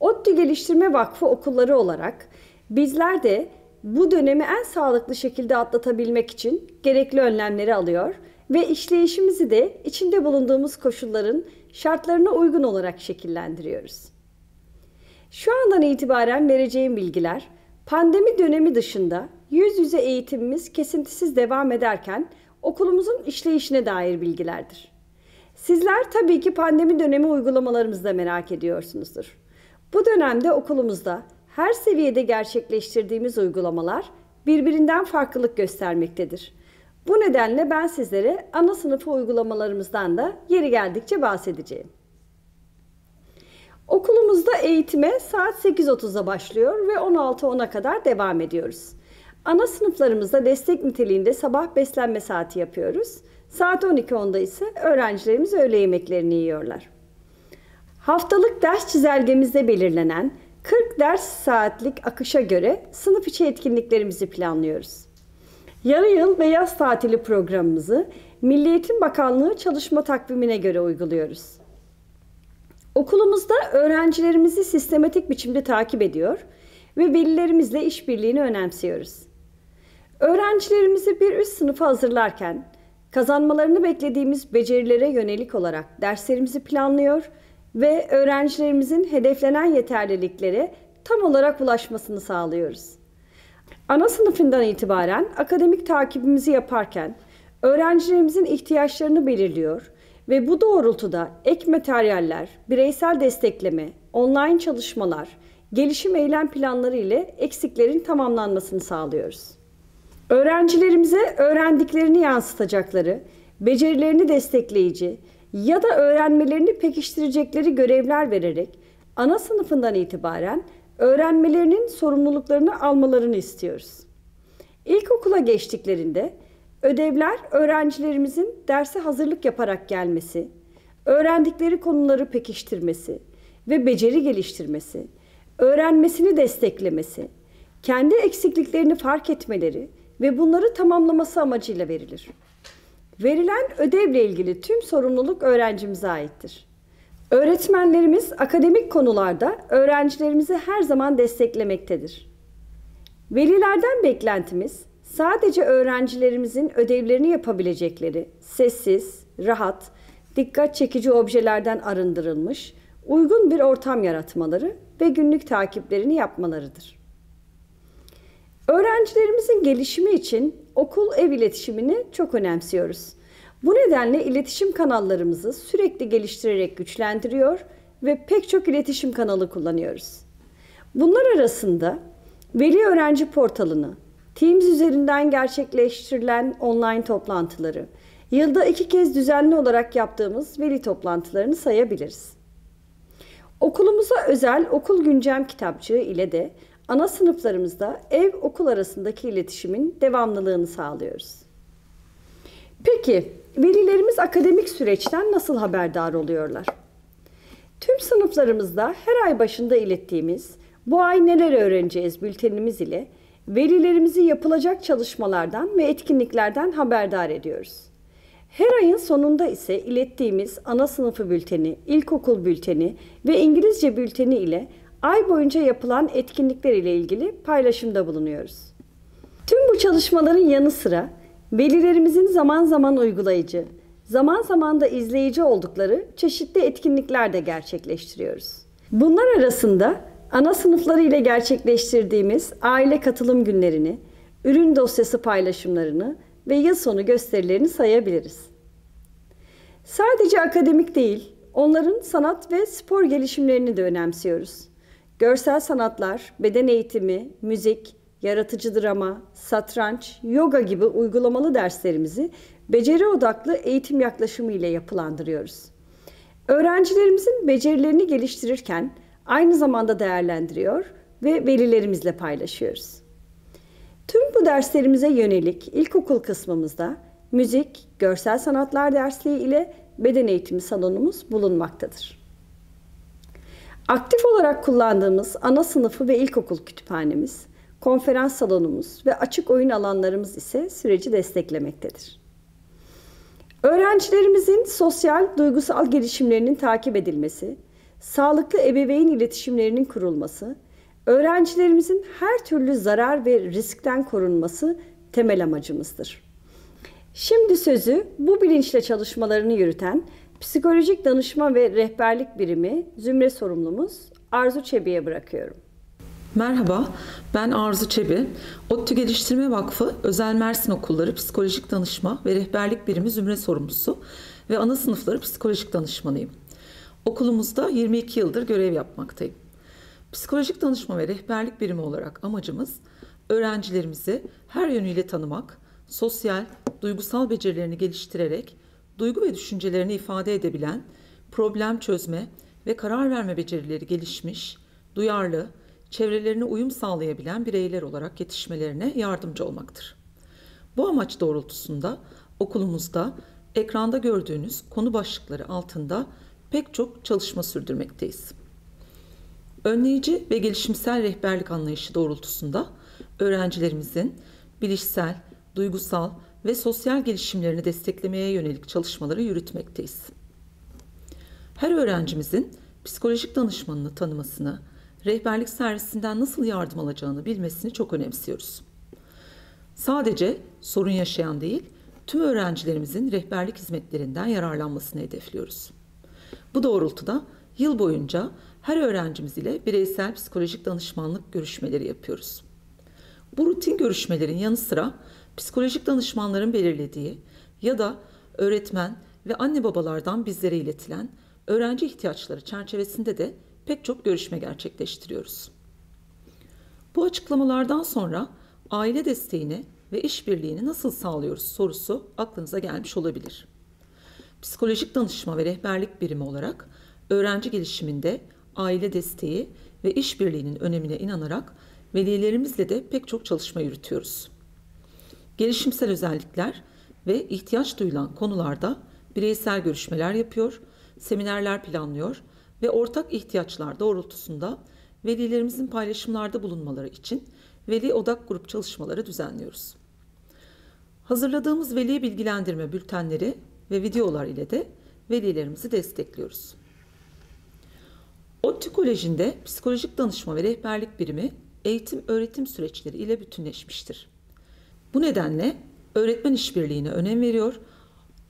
[SPEAKER 7] ODTÜ Geliştirme Vakfı okulları olarak bizler de bu dönemi en sağlıklı şekilde atlatabilmek için gerekli önlemleri alıyor ve ve işleyişimizi de içinde bulunduğumuz koşulların şartlarına uygun olarak şekillendiriyoruz. Şu andan itibaren vereceğim bilgiler pandemi dönemi dışında yüz yüze eğitimimiz kesintisiz devam ederken okulumuzun işleyişine dair bilgilerdir. Sizler tabii ki pandemi dönemi uygulamalarımızı da merak ediyorsunuzdur. Bu dönemde okulumuzda her seviyede gerçekleştirdiğimiz uygulamalar birbirinden farklılık göstermektedir. Bu nedenle ben sizlere ana sınıfı uygulamalarımızdan da yeri geldikçe bahsedeceğim. Okulumuzda eğitime saat 8.30'da başlıyor ve 16.10'a kadar devam ediyoruz. Ana sınıflarımızda destek niteliğinde sabah beslenme saati yapıyoruz. Saat 12.10'da ise öğrencilerimiz öğle yemeklerini yiyorlar. Haftalık ders çizelgemizde belirlenen 40 ders saatlik akışa göre sınıf içi etkinliklerimizi planlıyoruz. Yarı yıl beyaz tatili programımızı Milli Eğitim Bakanlığı çalışma takvimine göre uyguluyoruz. Okulumuzda öğrencilerimizi sistematik biçimde takip ediyor ve velilerimizle işbirliğini önemsiyoruz. Öğrencilerimizi bir üst sınıfa hazırlarken kazanmalarını beklediğimiz becerilere yönelik olarak derslerimizi planlıyor ve öğrencilerimizin hedeflenen yeterliliklere tam olarak ulaşmasını sağlıyoruz. Ana sınıfından itibaren akademik takibimizi yaparken öğrencilerimizin ihtiyaçlarını belirliyor ve bu doğrultuda ek materyaller, bireysel destekleme, online çalışmalar, gelişim eylem planları ile eksiklerin tamamlanmasını sağlıyoruz. Öğrencilerimize öğrendiklerini yansıtacakları, becerilerini destekleyici ya da öğrenmelerini pekiştirecekleri görevler vererek ana sınıfından itibaren öğrenmelerinin sorumluluklarını almalarını istiyoruz. İlkokula geçtiklerinde ödevler öğrencilerimizin derse hazırlık yaparak gelmesi, öğrendikleri konuları pekiştirmesi ve beceri geliştirmesi, öğrenmesini desteklemesi, kendi eksikliklerini fark etmeleri ve bunları tamamlaması amacıyla verilir. Verilen ödevle ilgili tüm sorumluluk öğrencimize aittir. Öğretmenlerimiz akademik konularda öğrencilerimizi her zaman desteklemektedir. Velilerden beklentimiz sadece öğrencilerimizin ödevlerini yapabilecekleri sessiz, rahat, dikkat çekici objelerden arındırılmış, uygun bir ortam yaratmaları ve günlük takiplerini yapmalarıdır. Öğrencilerimizin gelişimi için okul ev iletişimini çok önemsiyoruz. Bu nedenle iletişim kanallarımızı sürekli geliştirerek güçlendiriyor ve pek çok iletişim kanalı kullanıyoruz. Bunlar arasında Veli Öğrenci Portalı'nı, Teams üzerinden gerçekleştirilen online toplantıları, yılda iki kez düzenli olarak yaptığımız veli toplantılarını sayabiliriz. Okulumuza özel okul güncem kitapçığı ile de ana sınıflarımızda ev okul arasındaki iletişimin devamlılığını sağlıyoruz. Peki Velilerimiz akademik süreçten nasıl haberdar oluyorlar? Tüm sınıflarımızda her ay başında ilettiğimiz bu ay neler öğreneceğiz bültenimiz ile velilerimizi yapılacak çalışmalardan ve etkinliklerden haberdar ediyoruz. Her ayın sonunda ise ilettiğimiz ana sınıfı bülteni, ilkokul bülteni ve İngilizce bülteni ile ay boyunca yapılan etkinlikler ile ilgili paylaşımda bulunuyoruz. Tüm bu çalışmaların yanı sıra Velilerimizin zaman zaman uygulayıcı, zaman zaman da izleyici oldukları çeşitli etkinlikler de gerçekleştiriyoruz. Bunlar arasında ana sınıfları ile gerçekleştirdiğimiz aile katılım günlerini, ürün dosyası paylaşımlarını ve yıl sonu gösterilerini sayabiliriz. Sadece akademik değil, onların sanat ve spor gelişimlerini de önemsiyoruz. Görsel sanatlar, beden eğitimi, müzik, yaratıcı drama, satranç, yoga gibi uygulamalı derslerimizi beceri odaklı eğitim yaklaşımı ile yapılandırıyoruz. Öğrencilerimizin becerilerini geliştirirken aynı zamanda değerlendiriyor ve velilerimizle paylaşıyoruz. Tüm bu derslerimize yönelik ilkokul kısmımızda müzik, görsel sanatlar dersliği ile beden eğitimi salonumuz bulunmaktadır. Aktif olarak kullandığımız ana sınıfı ve ilkokul kütüphanemiz, konferans salonumuz ve açık oyun alanlarımız ise süreci desteklemektedir. Öğrencilerimizin sosyal, duygusal gelişimlerinin takip edilmesi, sağlıklı ebeveyn iletişimlerinin kurulması, öğrencilerimizin her türlü zarar ve riskten korunması temel amacımızdır. Şimdi sözü bu bilinçle çalışmalarını yürüten Psikolojik Danışma ve Rehberlik Birimi Zümre sorumlumuz Arzu Çebi'ye bırakıyorum.
[SPEAKER 8] Merhaba, ben Arzu Çebi. ODTÜ Geliştirme Vakfı Özel Mersin Okulları Psikolojik Danışma ve Rehberlik Birimi Zümre Sorumlusu ve ana sınıfları psikolojik danışmanıyım. Okulumuzda 22 yıldır görev yapmaktayım. Psikolojik danışma ve rehberlik birimi olarak amacımız öğrencilerimizi her yönüyle tanımak, sosyal, duygusal becerilerini geliştirerek duygu ve düşüncelerini ifade edebilen, problem çözme ve karar verme becerileri gelişmiş, duyarlı, çevrelerine uyum sağlayabilen bireyler olarak yetişmelerine yardımcı olmaktır. Bu amaç doğrultusunda okulumuzda ekranda gördüğünüz konu başlıkları altında pek çok çalışma sürdürmekteyiz. Önleyici ve gelişimsel rehberlik anlayışı doğrultusunda öğrencilerimizin bilişsel, duygusal ve sosyal gelişimlerini desteklemeye yönelik çalışmaları yürütmekteyiz. Her öğrencimizin psikolojik danışmanını tanımasını, rehberlik servisinden nasıl yardım alacağını bilmesini çok önemsiyoruz. Sadece sorun yaşayan değil, tüm öğrencilerimizin rehberlik hizmetlerinden yararlanmasını hedefliyoruz. Bu doğrultuda yıl boyunca her öğrencimiz ile bireysel psikolojik danışmanlık görüşmeleri yapıyoruz. Bu rutin görüşmelerin yanı sıra psikolojik danışmanların belirlediği ya da öğretmen ve anne babalardan bizlere iletilen öğrenci ihtiyaçları çerçevesinde de pek çok görüşme gerçekleştiriyoruz. Bu açıklamalardan sonra aile desteğini ve işbirliğini nasıl sağlıyoruz sorusu aklınıza gelmiş olabilir. Psikolojik danışma ve rehberlik birimi olarak öğrenci gelişiminde aile desteği ve işbirliğinin önemine inanarak velilerimizle de pek çok çalışma yürütüyoruz. Gelişimsel özellikler ve ihtiyaç duyulan konularda bireysel görüşmeler yapıyor, seminerler planlıyor ve ortak ihtiyaçlar doğrultusunda velilerimizin paylaşımlarda bulunmaları için veli odak grup çalışmaları düzenliyoruz. Hazırladığımız veli bilgilendirme bültenleri ve videolar ile de velilerimizi destekliyoruz. ODTÜ Koleji'nde psikolojik danışma ve rehberlik birimi eğitim öğretim süreçleri ile bütünleşmiştir. Bu nedenle öğretmen işbirliğine önem veriyor.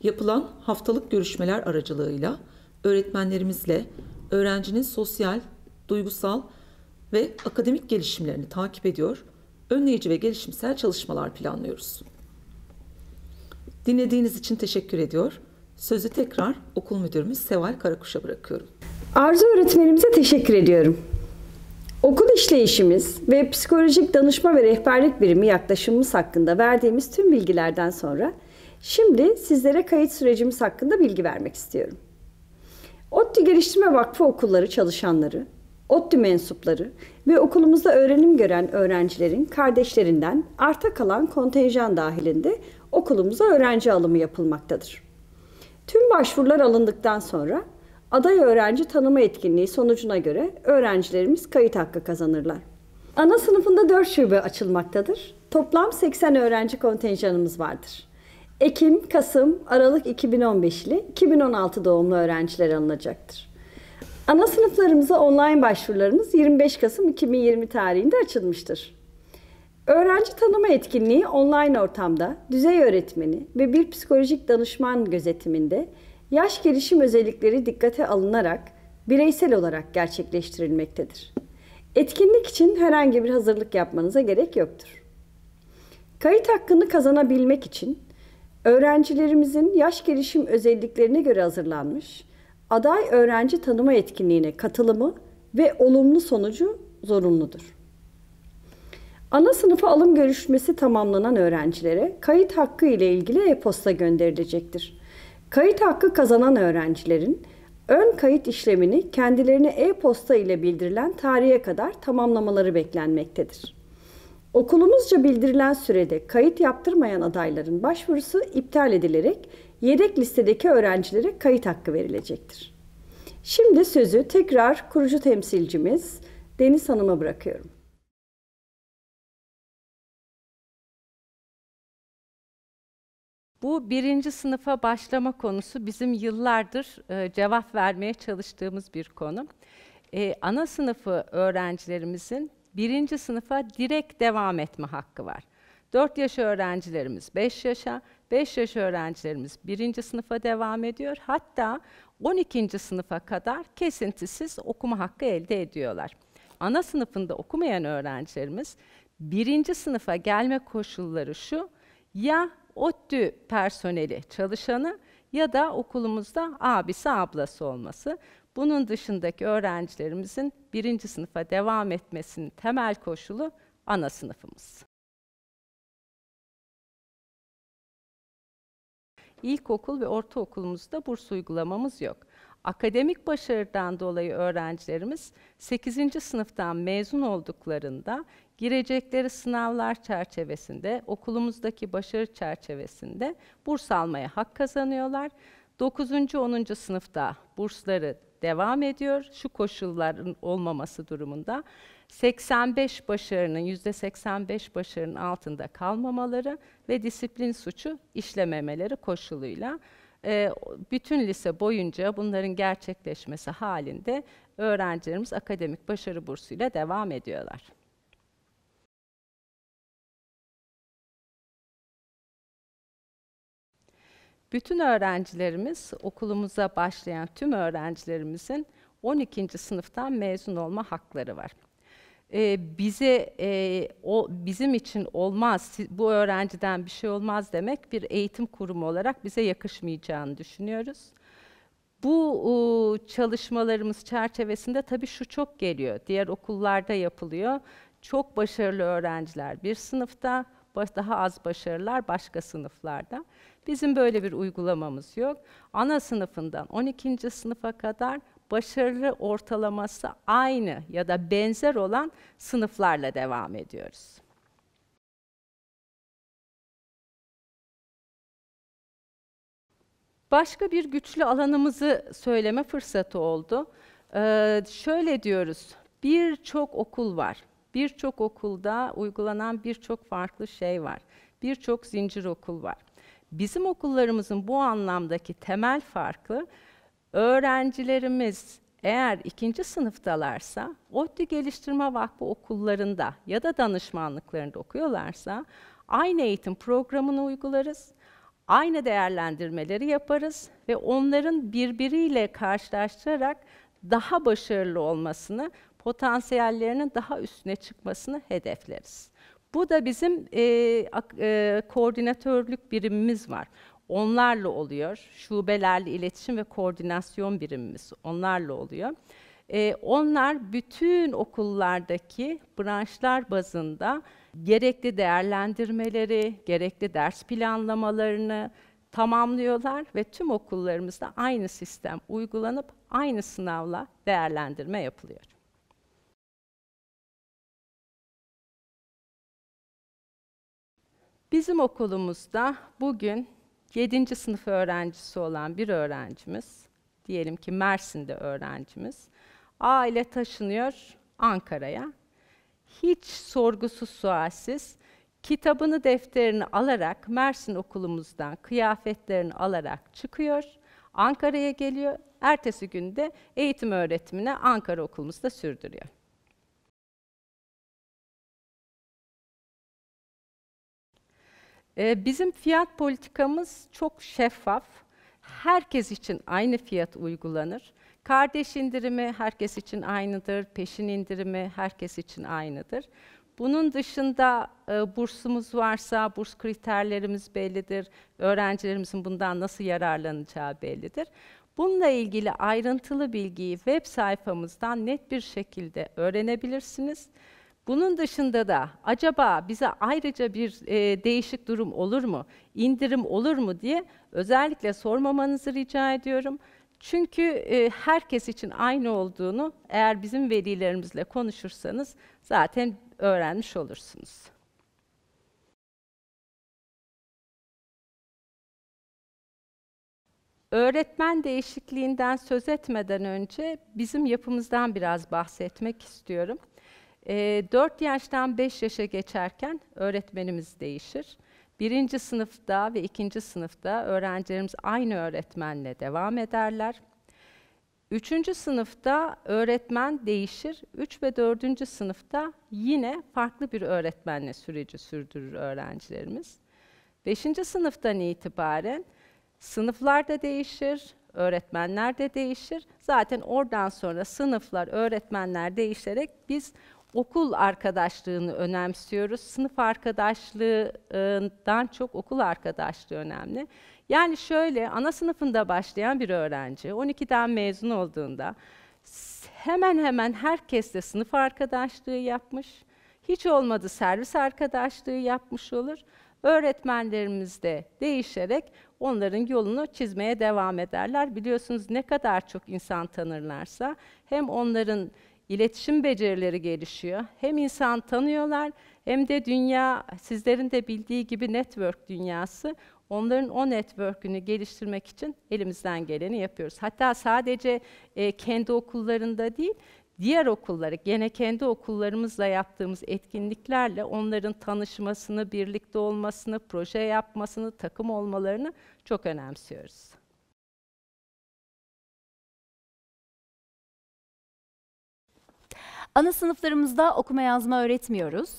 [SPEAKER 8] Yapılan haftalık görüşmeler aracılığıyla öğretmenlerimizle öğrencinin sosyal, duygusal ve akademik gelişimlerini takip ediyor, önleyici ve gelişimsel çalışmalar planlıyoruz. Dinlediğiniz için teşekkür ediyor. Sözü tekrar okul müdürümüz Seval Karakuş'a bırakıyorum.
[SPEAKER 7] Arzu öğretmenimize teşekkür ediyorum. Okul işleyişimiz ve psikolojik danışma ve rehberlik birimi yaklaşımımız hakkında verdiğimiz tüm bilgilerden sonra şimdi sizlere kayıt sürecimiz hakkında bilgi vermek istiyorum. ODTÜ Geliştirme Vakfı okulları çalışanları, ODTÜ mensupları ve okulumuzda öğrenim gören öğrencilerin kardeşlerinden arta kalan kontenjan dahilinde okulumuza öğrenci alımı yapılmaktadır. Tüm başvurular alındıktan sonra aday öğrenci tanıma etkinliği sonucuna göre öğrencilerimiz kayıt hakkı kazanırlar. Ana sınıfında 4 şube açılmaktadır. Toplam 80 öğrenci kontenjanımız vardır. Ekim, Kasım, Aralık 2015'li 2016 doğumlu öğrenciler alınacaktır. Ana sınıflarımıza online başvurularımız 25 Kasım 2020 tarihinde açılmıştır. Öğrenci tanıma etkinliği online ortamda düzey öğretmeni ve bir psikolojik danışman gözetiminde yaş gelişim özellikleri dikkate alınarak bireysel olarak gerçekleştirilmektedir. Etkinlik için herhangi bir hazırlık yapmanıza gerek yoktur. Kayıt hakkını kazanabilmek için Öğrencilerimizin yaş gelişim özelliklerine göre hazırlanmış aday öğrenci tanıma etkinliğine katılımı ve olumlu sonucu zorunludur. Ana sınıfa alım görüşmesi tamamlanan öğrencilere kayıt hakkı ile ilgili e-posta gönderilecektir. Kayıt hakkı kazanan öğrencilerin ön kayıt işlemini kendilerine e-posta ile bildirilen tarihe kadar tamamlamaları beklenmektedir. Okulumuzca bildirilen sürede kayıt yaptırmayan adayların başvurusu iptal edilerek yedek listedeki öğrencilere kayıt hakkı verilecektir. Şimdi sözü tekrar kurucu temsilcimiz Deniz Hanım'a
[SPEAKER 5] bırakıyorum.
[SPEAKER 1] Bu birinci sınıfa başlama konusu bizim yıllardır e, cevap vermeye çalıştığımız bir konu. E, ana sınıfı öğrencilerimizin birinci sınıfa direkt devam etme hakkı var. 4 yaş öğrencilerimiz 5 yaşa, 5 yaş öğrencilerimiz birinci sınıfa devam ediyor. Hatta 12. sınıfa kadar kesintisiz okuma hakkı elde ediyorlar. Ana sınıfında okumayan öğrencilerimiz birinci sınıfa gelme koşulları şu, ya ODTÜ personeli, çalışanı ya da okulumuzda abisi, ablası olması. Bunun dışındaki öğrencilerimizin birinci sınıfa devam etmesinin temel koşulu ana sınıfımız. İlkokul ve ortaokulumuzda burs uygulamamız yok. Akademik başarıdan dolayı öğrencilerimiz 8. sınıftan mezun olduklarında girecekleri sınavlar çerçevesinde, okulumuzdaki başarı çerçevesinde burs almaya hak kazanıyorlar. 9. 10. sınıfta bursları devam ediyor. Şu koşulların olmaması durumunda 85 başarının %85 başarının altında kalmamaları ve disiplin suçu işlememeleri koşuluyla e, bütün lise boyunca bunların gerçekleşmesi halinde öğrencilerimiz akademik başarı bursuyla devam ediyorlar. Bütün öğrencilerimiz, okulumuza başlayan tüm öğrencilerimizin 12. sınıftan mezun olma hakları var. Ee, bize e, o bizim için olmaz, bu öğrenciden bir şey olmaz demek bir eğitim kurumu olarak bize yakışmayacağını düşünüyoruz. Bu e, çalışmalarımız çerçevesinde tabii şu çok geliyor, diğer okullarda yapılıyor. Çok başarılı öğrenciler bir sınıfta, daha az başarılar başka sınıflarda. Bizim böyle bir uygulamamız yok. Ana sınıfından 12. sınıfa kadar başarılı ortalaması aynı ya da benzer olan sınıflarla devam ediyoruz. Başka bir güçlü alanımızı söyleme fırsatı oldu. Ee, şöyle diyoruz, birçok okul var birçok okulda uygulanan birçok farklı şey var. Birçok zincir okul var. Bizim okullarımızın bu anlamdaki temel farkı öğrencilerimiz eğer ikinci sınıftalarsa ODTÜ Geliştirme Vakfı okullarında ya da danışmanlıklarında okuyorlarsa aynı eğitim programını uygularız. Aynı değerlendirmeleri yaparız ve onların birbiriyle karşılaştırarak daha başarılı olmasını potansiyellerinin daha üstüne çıkmasını hedefleriz. Bu da bizim e, e, koordinatörlük birimimiz var. Onlarla oluyor. Şubelerle iletişim ve koordinasyon birimimiz onlarla oluyor. E, onlar bütün okullardaki branşlar bazında gerekli değerlendirmeleri, gerekli ders planlamalarını tamamlıyorlar ve tüm okullarımızda aynı sistem uygulanıp aynı sınavla değerlendirme yapılıyor. Bizim okulumuzda bugün 7. sınıf öğrencisi olan bir öğrencimiz, diyelim ki Mersin'de öğrencimiz, aile taşınıyor Ankara'ya. Hiç sorgusuz sualsiz kitabını defterini alarak Mersin okulumuzdan kıyafetlerini alarak çıkıyor. Ankara'ya geliyor. Ertesi günde eğitim öğretimine Ankara okulumuzda sürdürüyor. Ee, bizim fiyat politikamız çok şeffaf. Herkes için aynı fiyat uygulanır. Kardeş indirimi herkes için aynıdır, peşin indirimi herkes için aynıdır. Bunun dışında e, bursumuz varsa burs kriterlerimiz bellidir. Öğrencilerimizin bundan nasıl yararlanacağı bellidir. Bununla ilgili ayrıntılı bilgiyi web sayfamızdan net bir şekilde öğrenebilirsiniz. Bunun dışında da acaba bize ayrıca bir e, değişik durum olur mu, indirim olur mu diye özellikle sormamanızı rica ediyorum. Çünkü e, herkes için aynı olduğunu eğer bizim velilerimizle konuşursanız zaten öğrenmiş olursunuz. Öğretmen değişikliğinden söz etmeden önce bizim yapımızdan biraz bahsetmek istiyorum. E, ee, 4 yaştan 5 yaşa geçerken öğretmenimiz değişir. Birinci sınıfta ve ikinci sınıfta öğrencilerimiz aynı öğretmenle devam ederler. Üçüncü sınıfta öğretmen değişir. Üç ve dördüncü sınıfta yine farklı bir öğretmenle süreci sürdürür öğrencilerimiz. Beşinci sınıftan itibaren sınıflar da değişir, öğretmenler de değişir. Zaten oradan sonra sınıflar, öğretmenler değişerek biz okul arkadaşlığını önemsiyoruz. Sınıf arkadaşlığından çok okul arkadaşlığı önemli. Yani şöyle ana sınıfında başlayan bir öğrenci 12'den mezun olduğunda hemen hemen herkesle sınıf arkadaşlığı yapmış. Hiç olmadı servis arkadaşlığı yapmış olur. Öğretmenlerimiz de değişerek onların yolunu çizmeye devam ederler. Biliyorsunuz ne kadar çok insan tanırlarsa hem onların iletişim becerileri gelişiyor. Hem insan tanıyorlar hem de dünya sizlerin de bildiği gibi network dünyası. Onların o network'ünü geliştirmek için elimizden geleni yapıyoruz. Hatta sadece e, kendi okullarında değil, diğer okulları, gene kendi okullarımızla yaptığımız etkinliklerle onların tanışmasını, birlikte olmasını, proje yapmasını, takım olmalarını çok önemsiyoruz.
[SPEAKER 4] Ana sınıflarımızda okuma yazma öğretmiyoruz.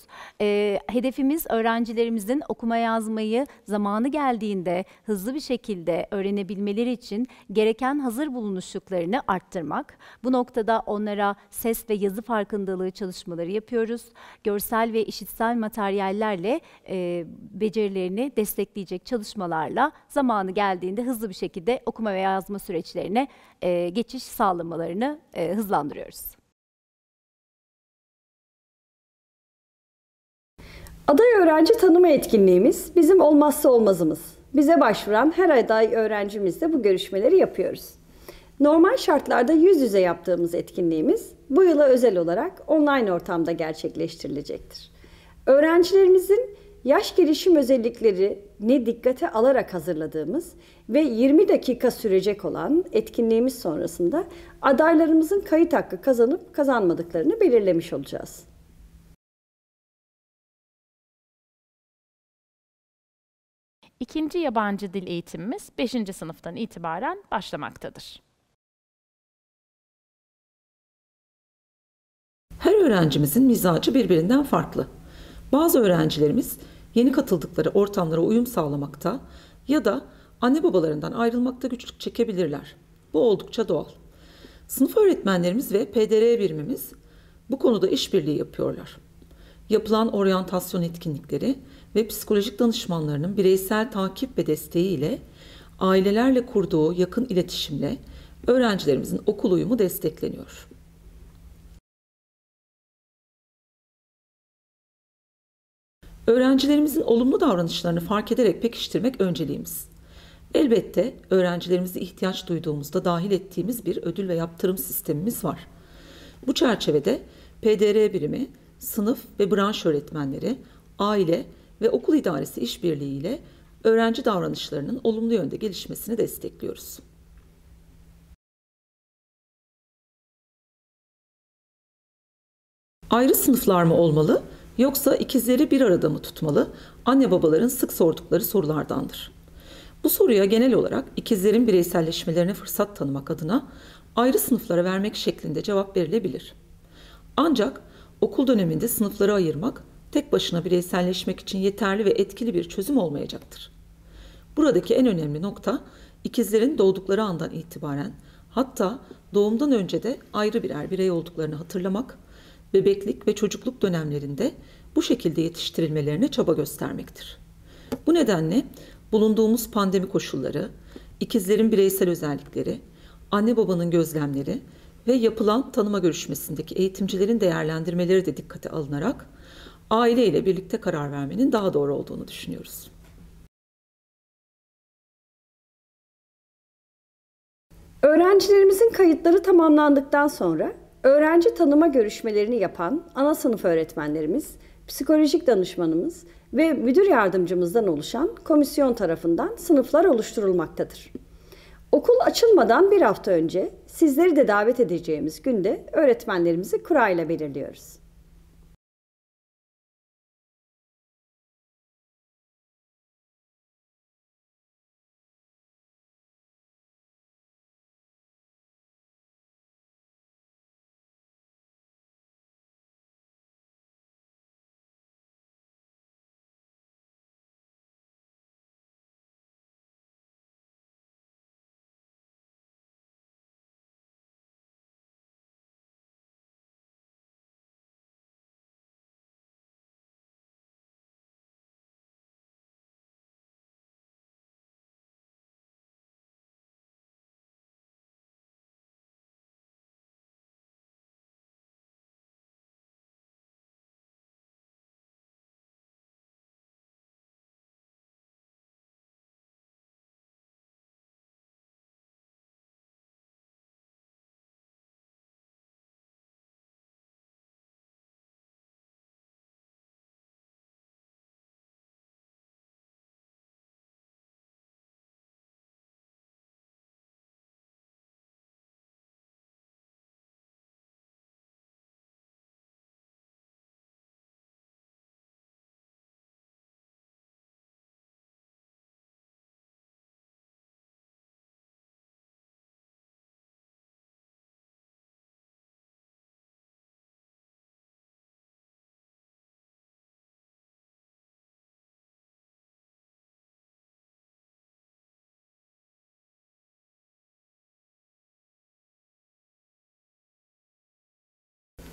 [SPEAKER 4] E, hedefimiz öğrencilerimizin okuma yazmayı zamanı geldiğinde hızlı bir şekilde öğrenebilmeleri için gereken hazır bulunuşluklarını arttırmak. Bu noktada onlara ses ve yazı farkındalığı çalışmaları yapıyoruz. Görsel ve işitsel materyallerle e, becerilerini destekleyecek çalışmalarla zamanı geldiğinde hızlı bir şekilde okuma ve yazma süreçlerine e, geçiş sağlamalarını e, hızlandırıyoruz.
[SPEAKER 7] Aday öğrenci tanıma etkinliğimiz bizim olmazsa olmazımız. Bize başvuran her aday öğrencimizle bu görüşmeleri yapıyoruz. Normal şartlarda yüz yüze yaptığımız etkinliğimiz bu yıla özel olarak online ortamda gerçekleştirilecektir. Öğrencilerimizin yaş gelişim özelliklerini dikkate alarak hazırladığımız ve 20 dakika sürecek olan etkinliğimiz sonrasında adaylarımızın kayıt hakkı kazanıp kazanmadıklarını belirlemiş olacağız.
[SPEAKER 6] İkinci yabancı dil eğitimimiz 5. sınıftan itibaren başlamaktadır.
[SPEAKER 9] Her öğrencimizin mizacı
[SPEAKER 8] birbirinden farklı. Bazı öğrencilerimiz yeni katıldıkları ortamlara uyum sağlamakta ya da anne babalarından ayrılmakta güçlük çekebilirler. Bu oldukça doğal. Sınıf öğretmenlerimiz ve PDR birimimiz bu konuda işbirliği yapıyorlar. Yapılan oryantasyon etkinlikleri ve psikolojik danışmanlarının bireysel takip ve desteğiyle ailelerle kurduğu yakın iletişimle öğrencilerimizin okul uyumu destekleniyor. Öğrencilerimizin olumlu davranışlarını fark ederek pekiştirmek önceliğimiz. Elbette öğrencilerimizi ihtiyaç duyduğumuzda dahil ettiğimiz bir ödül ve yaptırım sistemimiz var. Bu çerçevede PDR birimi, sınıf ve branş öğretmenleri, aile ve okul idaresi işbirliğiyle öğrenci davranışlarının olumlu yönde gelişmesini destekliyoruz.
[SPEAKER 9] Ayrı sınıflar
[SPEAKER 8] mı olmalı yoksa ikizleri bir arada mı tutmalı? Anne babaların sık sordukları sorulardandır. Bu soruya genel olarak ikizlerin bireyselleşmelerine fırsat tanımak adına ayrı sınıflara vermek şeklinde cevap verilebilir. Ancak okul döneminde sınıfları ayırmak tek başına bireyselleşmek için yeterli ve etkili bir çözüm olmayacaktır. Buradaki en önemli nokta ikizlerin doğdukları andan itibaren hatta doğumdan önce de ayrı birer birey olduklarını hatırlamak, bebeklik ve çocukluk dönemlerinde bu şekilde yetiştirilmelerine çaba göstermektir. Bu nedenle bulunduğumuz pandemi koşulları, ikizlerin bireysel özellikleri, anne babanın gözlemleri ve yapılan tanıma görüşmesindeki eğitimcilerin değerlendirmeleri de dikkate alınarak aile ile birlikte karar vermenin daha doğru olduğunu düşünüyoruz.
[SPEAKER 9] Öğrencilerimizin
[SPEAKER 7] kayıtları tamamlandıktan sonra öğrenci tanıma görüşmelerini yapan ana sınıf öğretmenlerimiz, psikolojik danışmanımız ve müdür yardımcımızdan oluşan komisyon tarafından sınıflar oluşturulmaktadır. Okul açılmadan bir hafta önce sizleri de davet edeceğimiz günde öğretmenlerimizi kurayla belirliyoruz.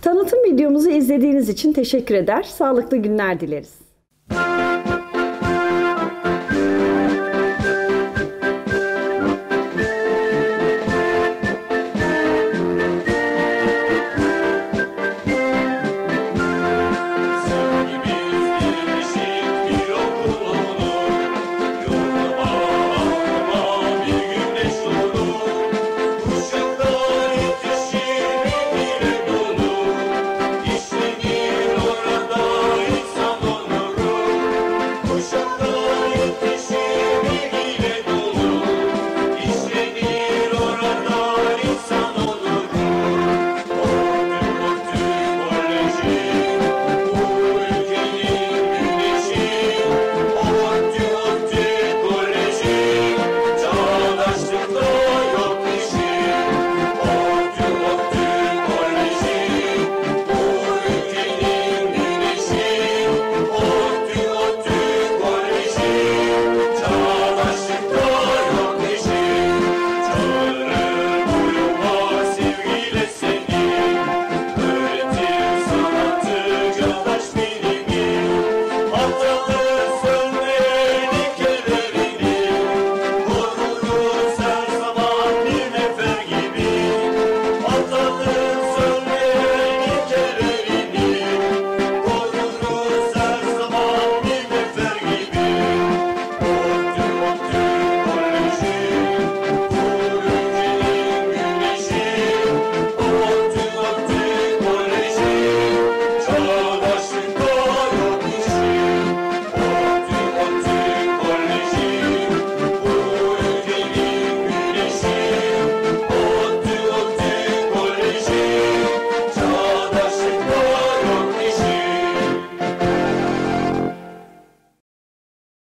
[SPEAKER 7] Tanıtım videomuzu izlediğiniz için teşekkür eder. Sağlıklı günler dileriz.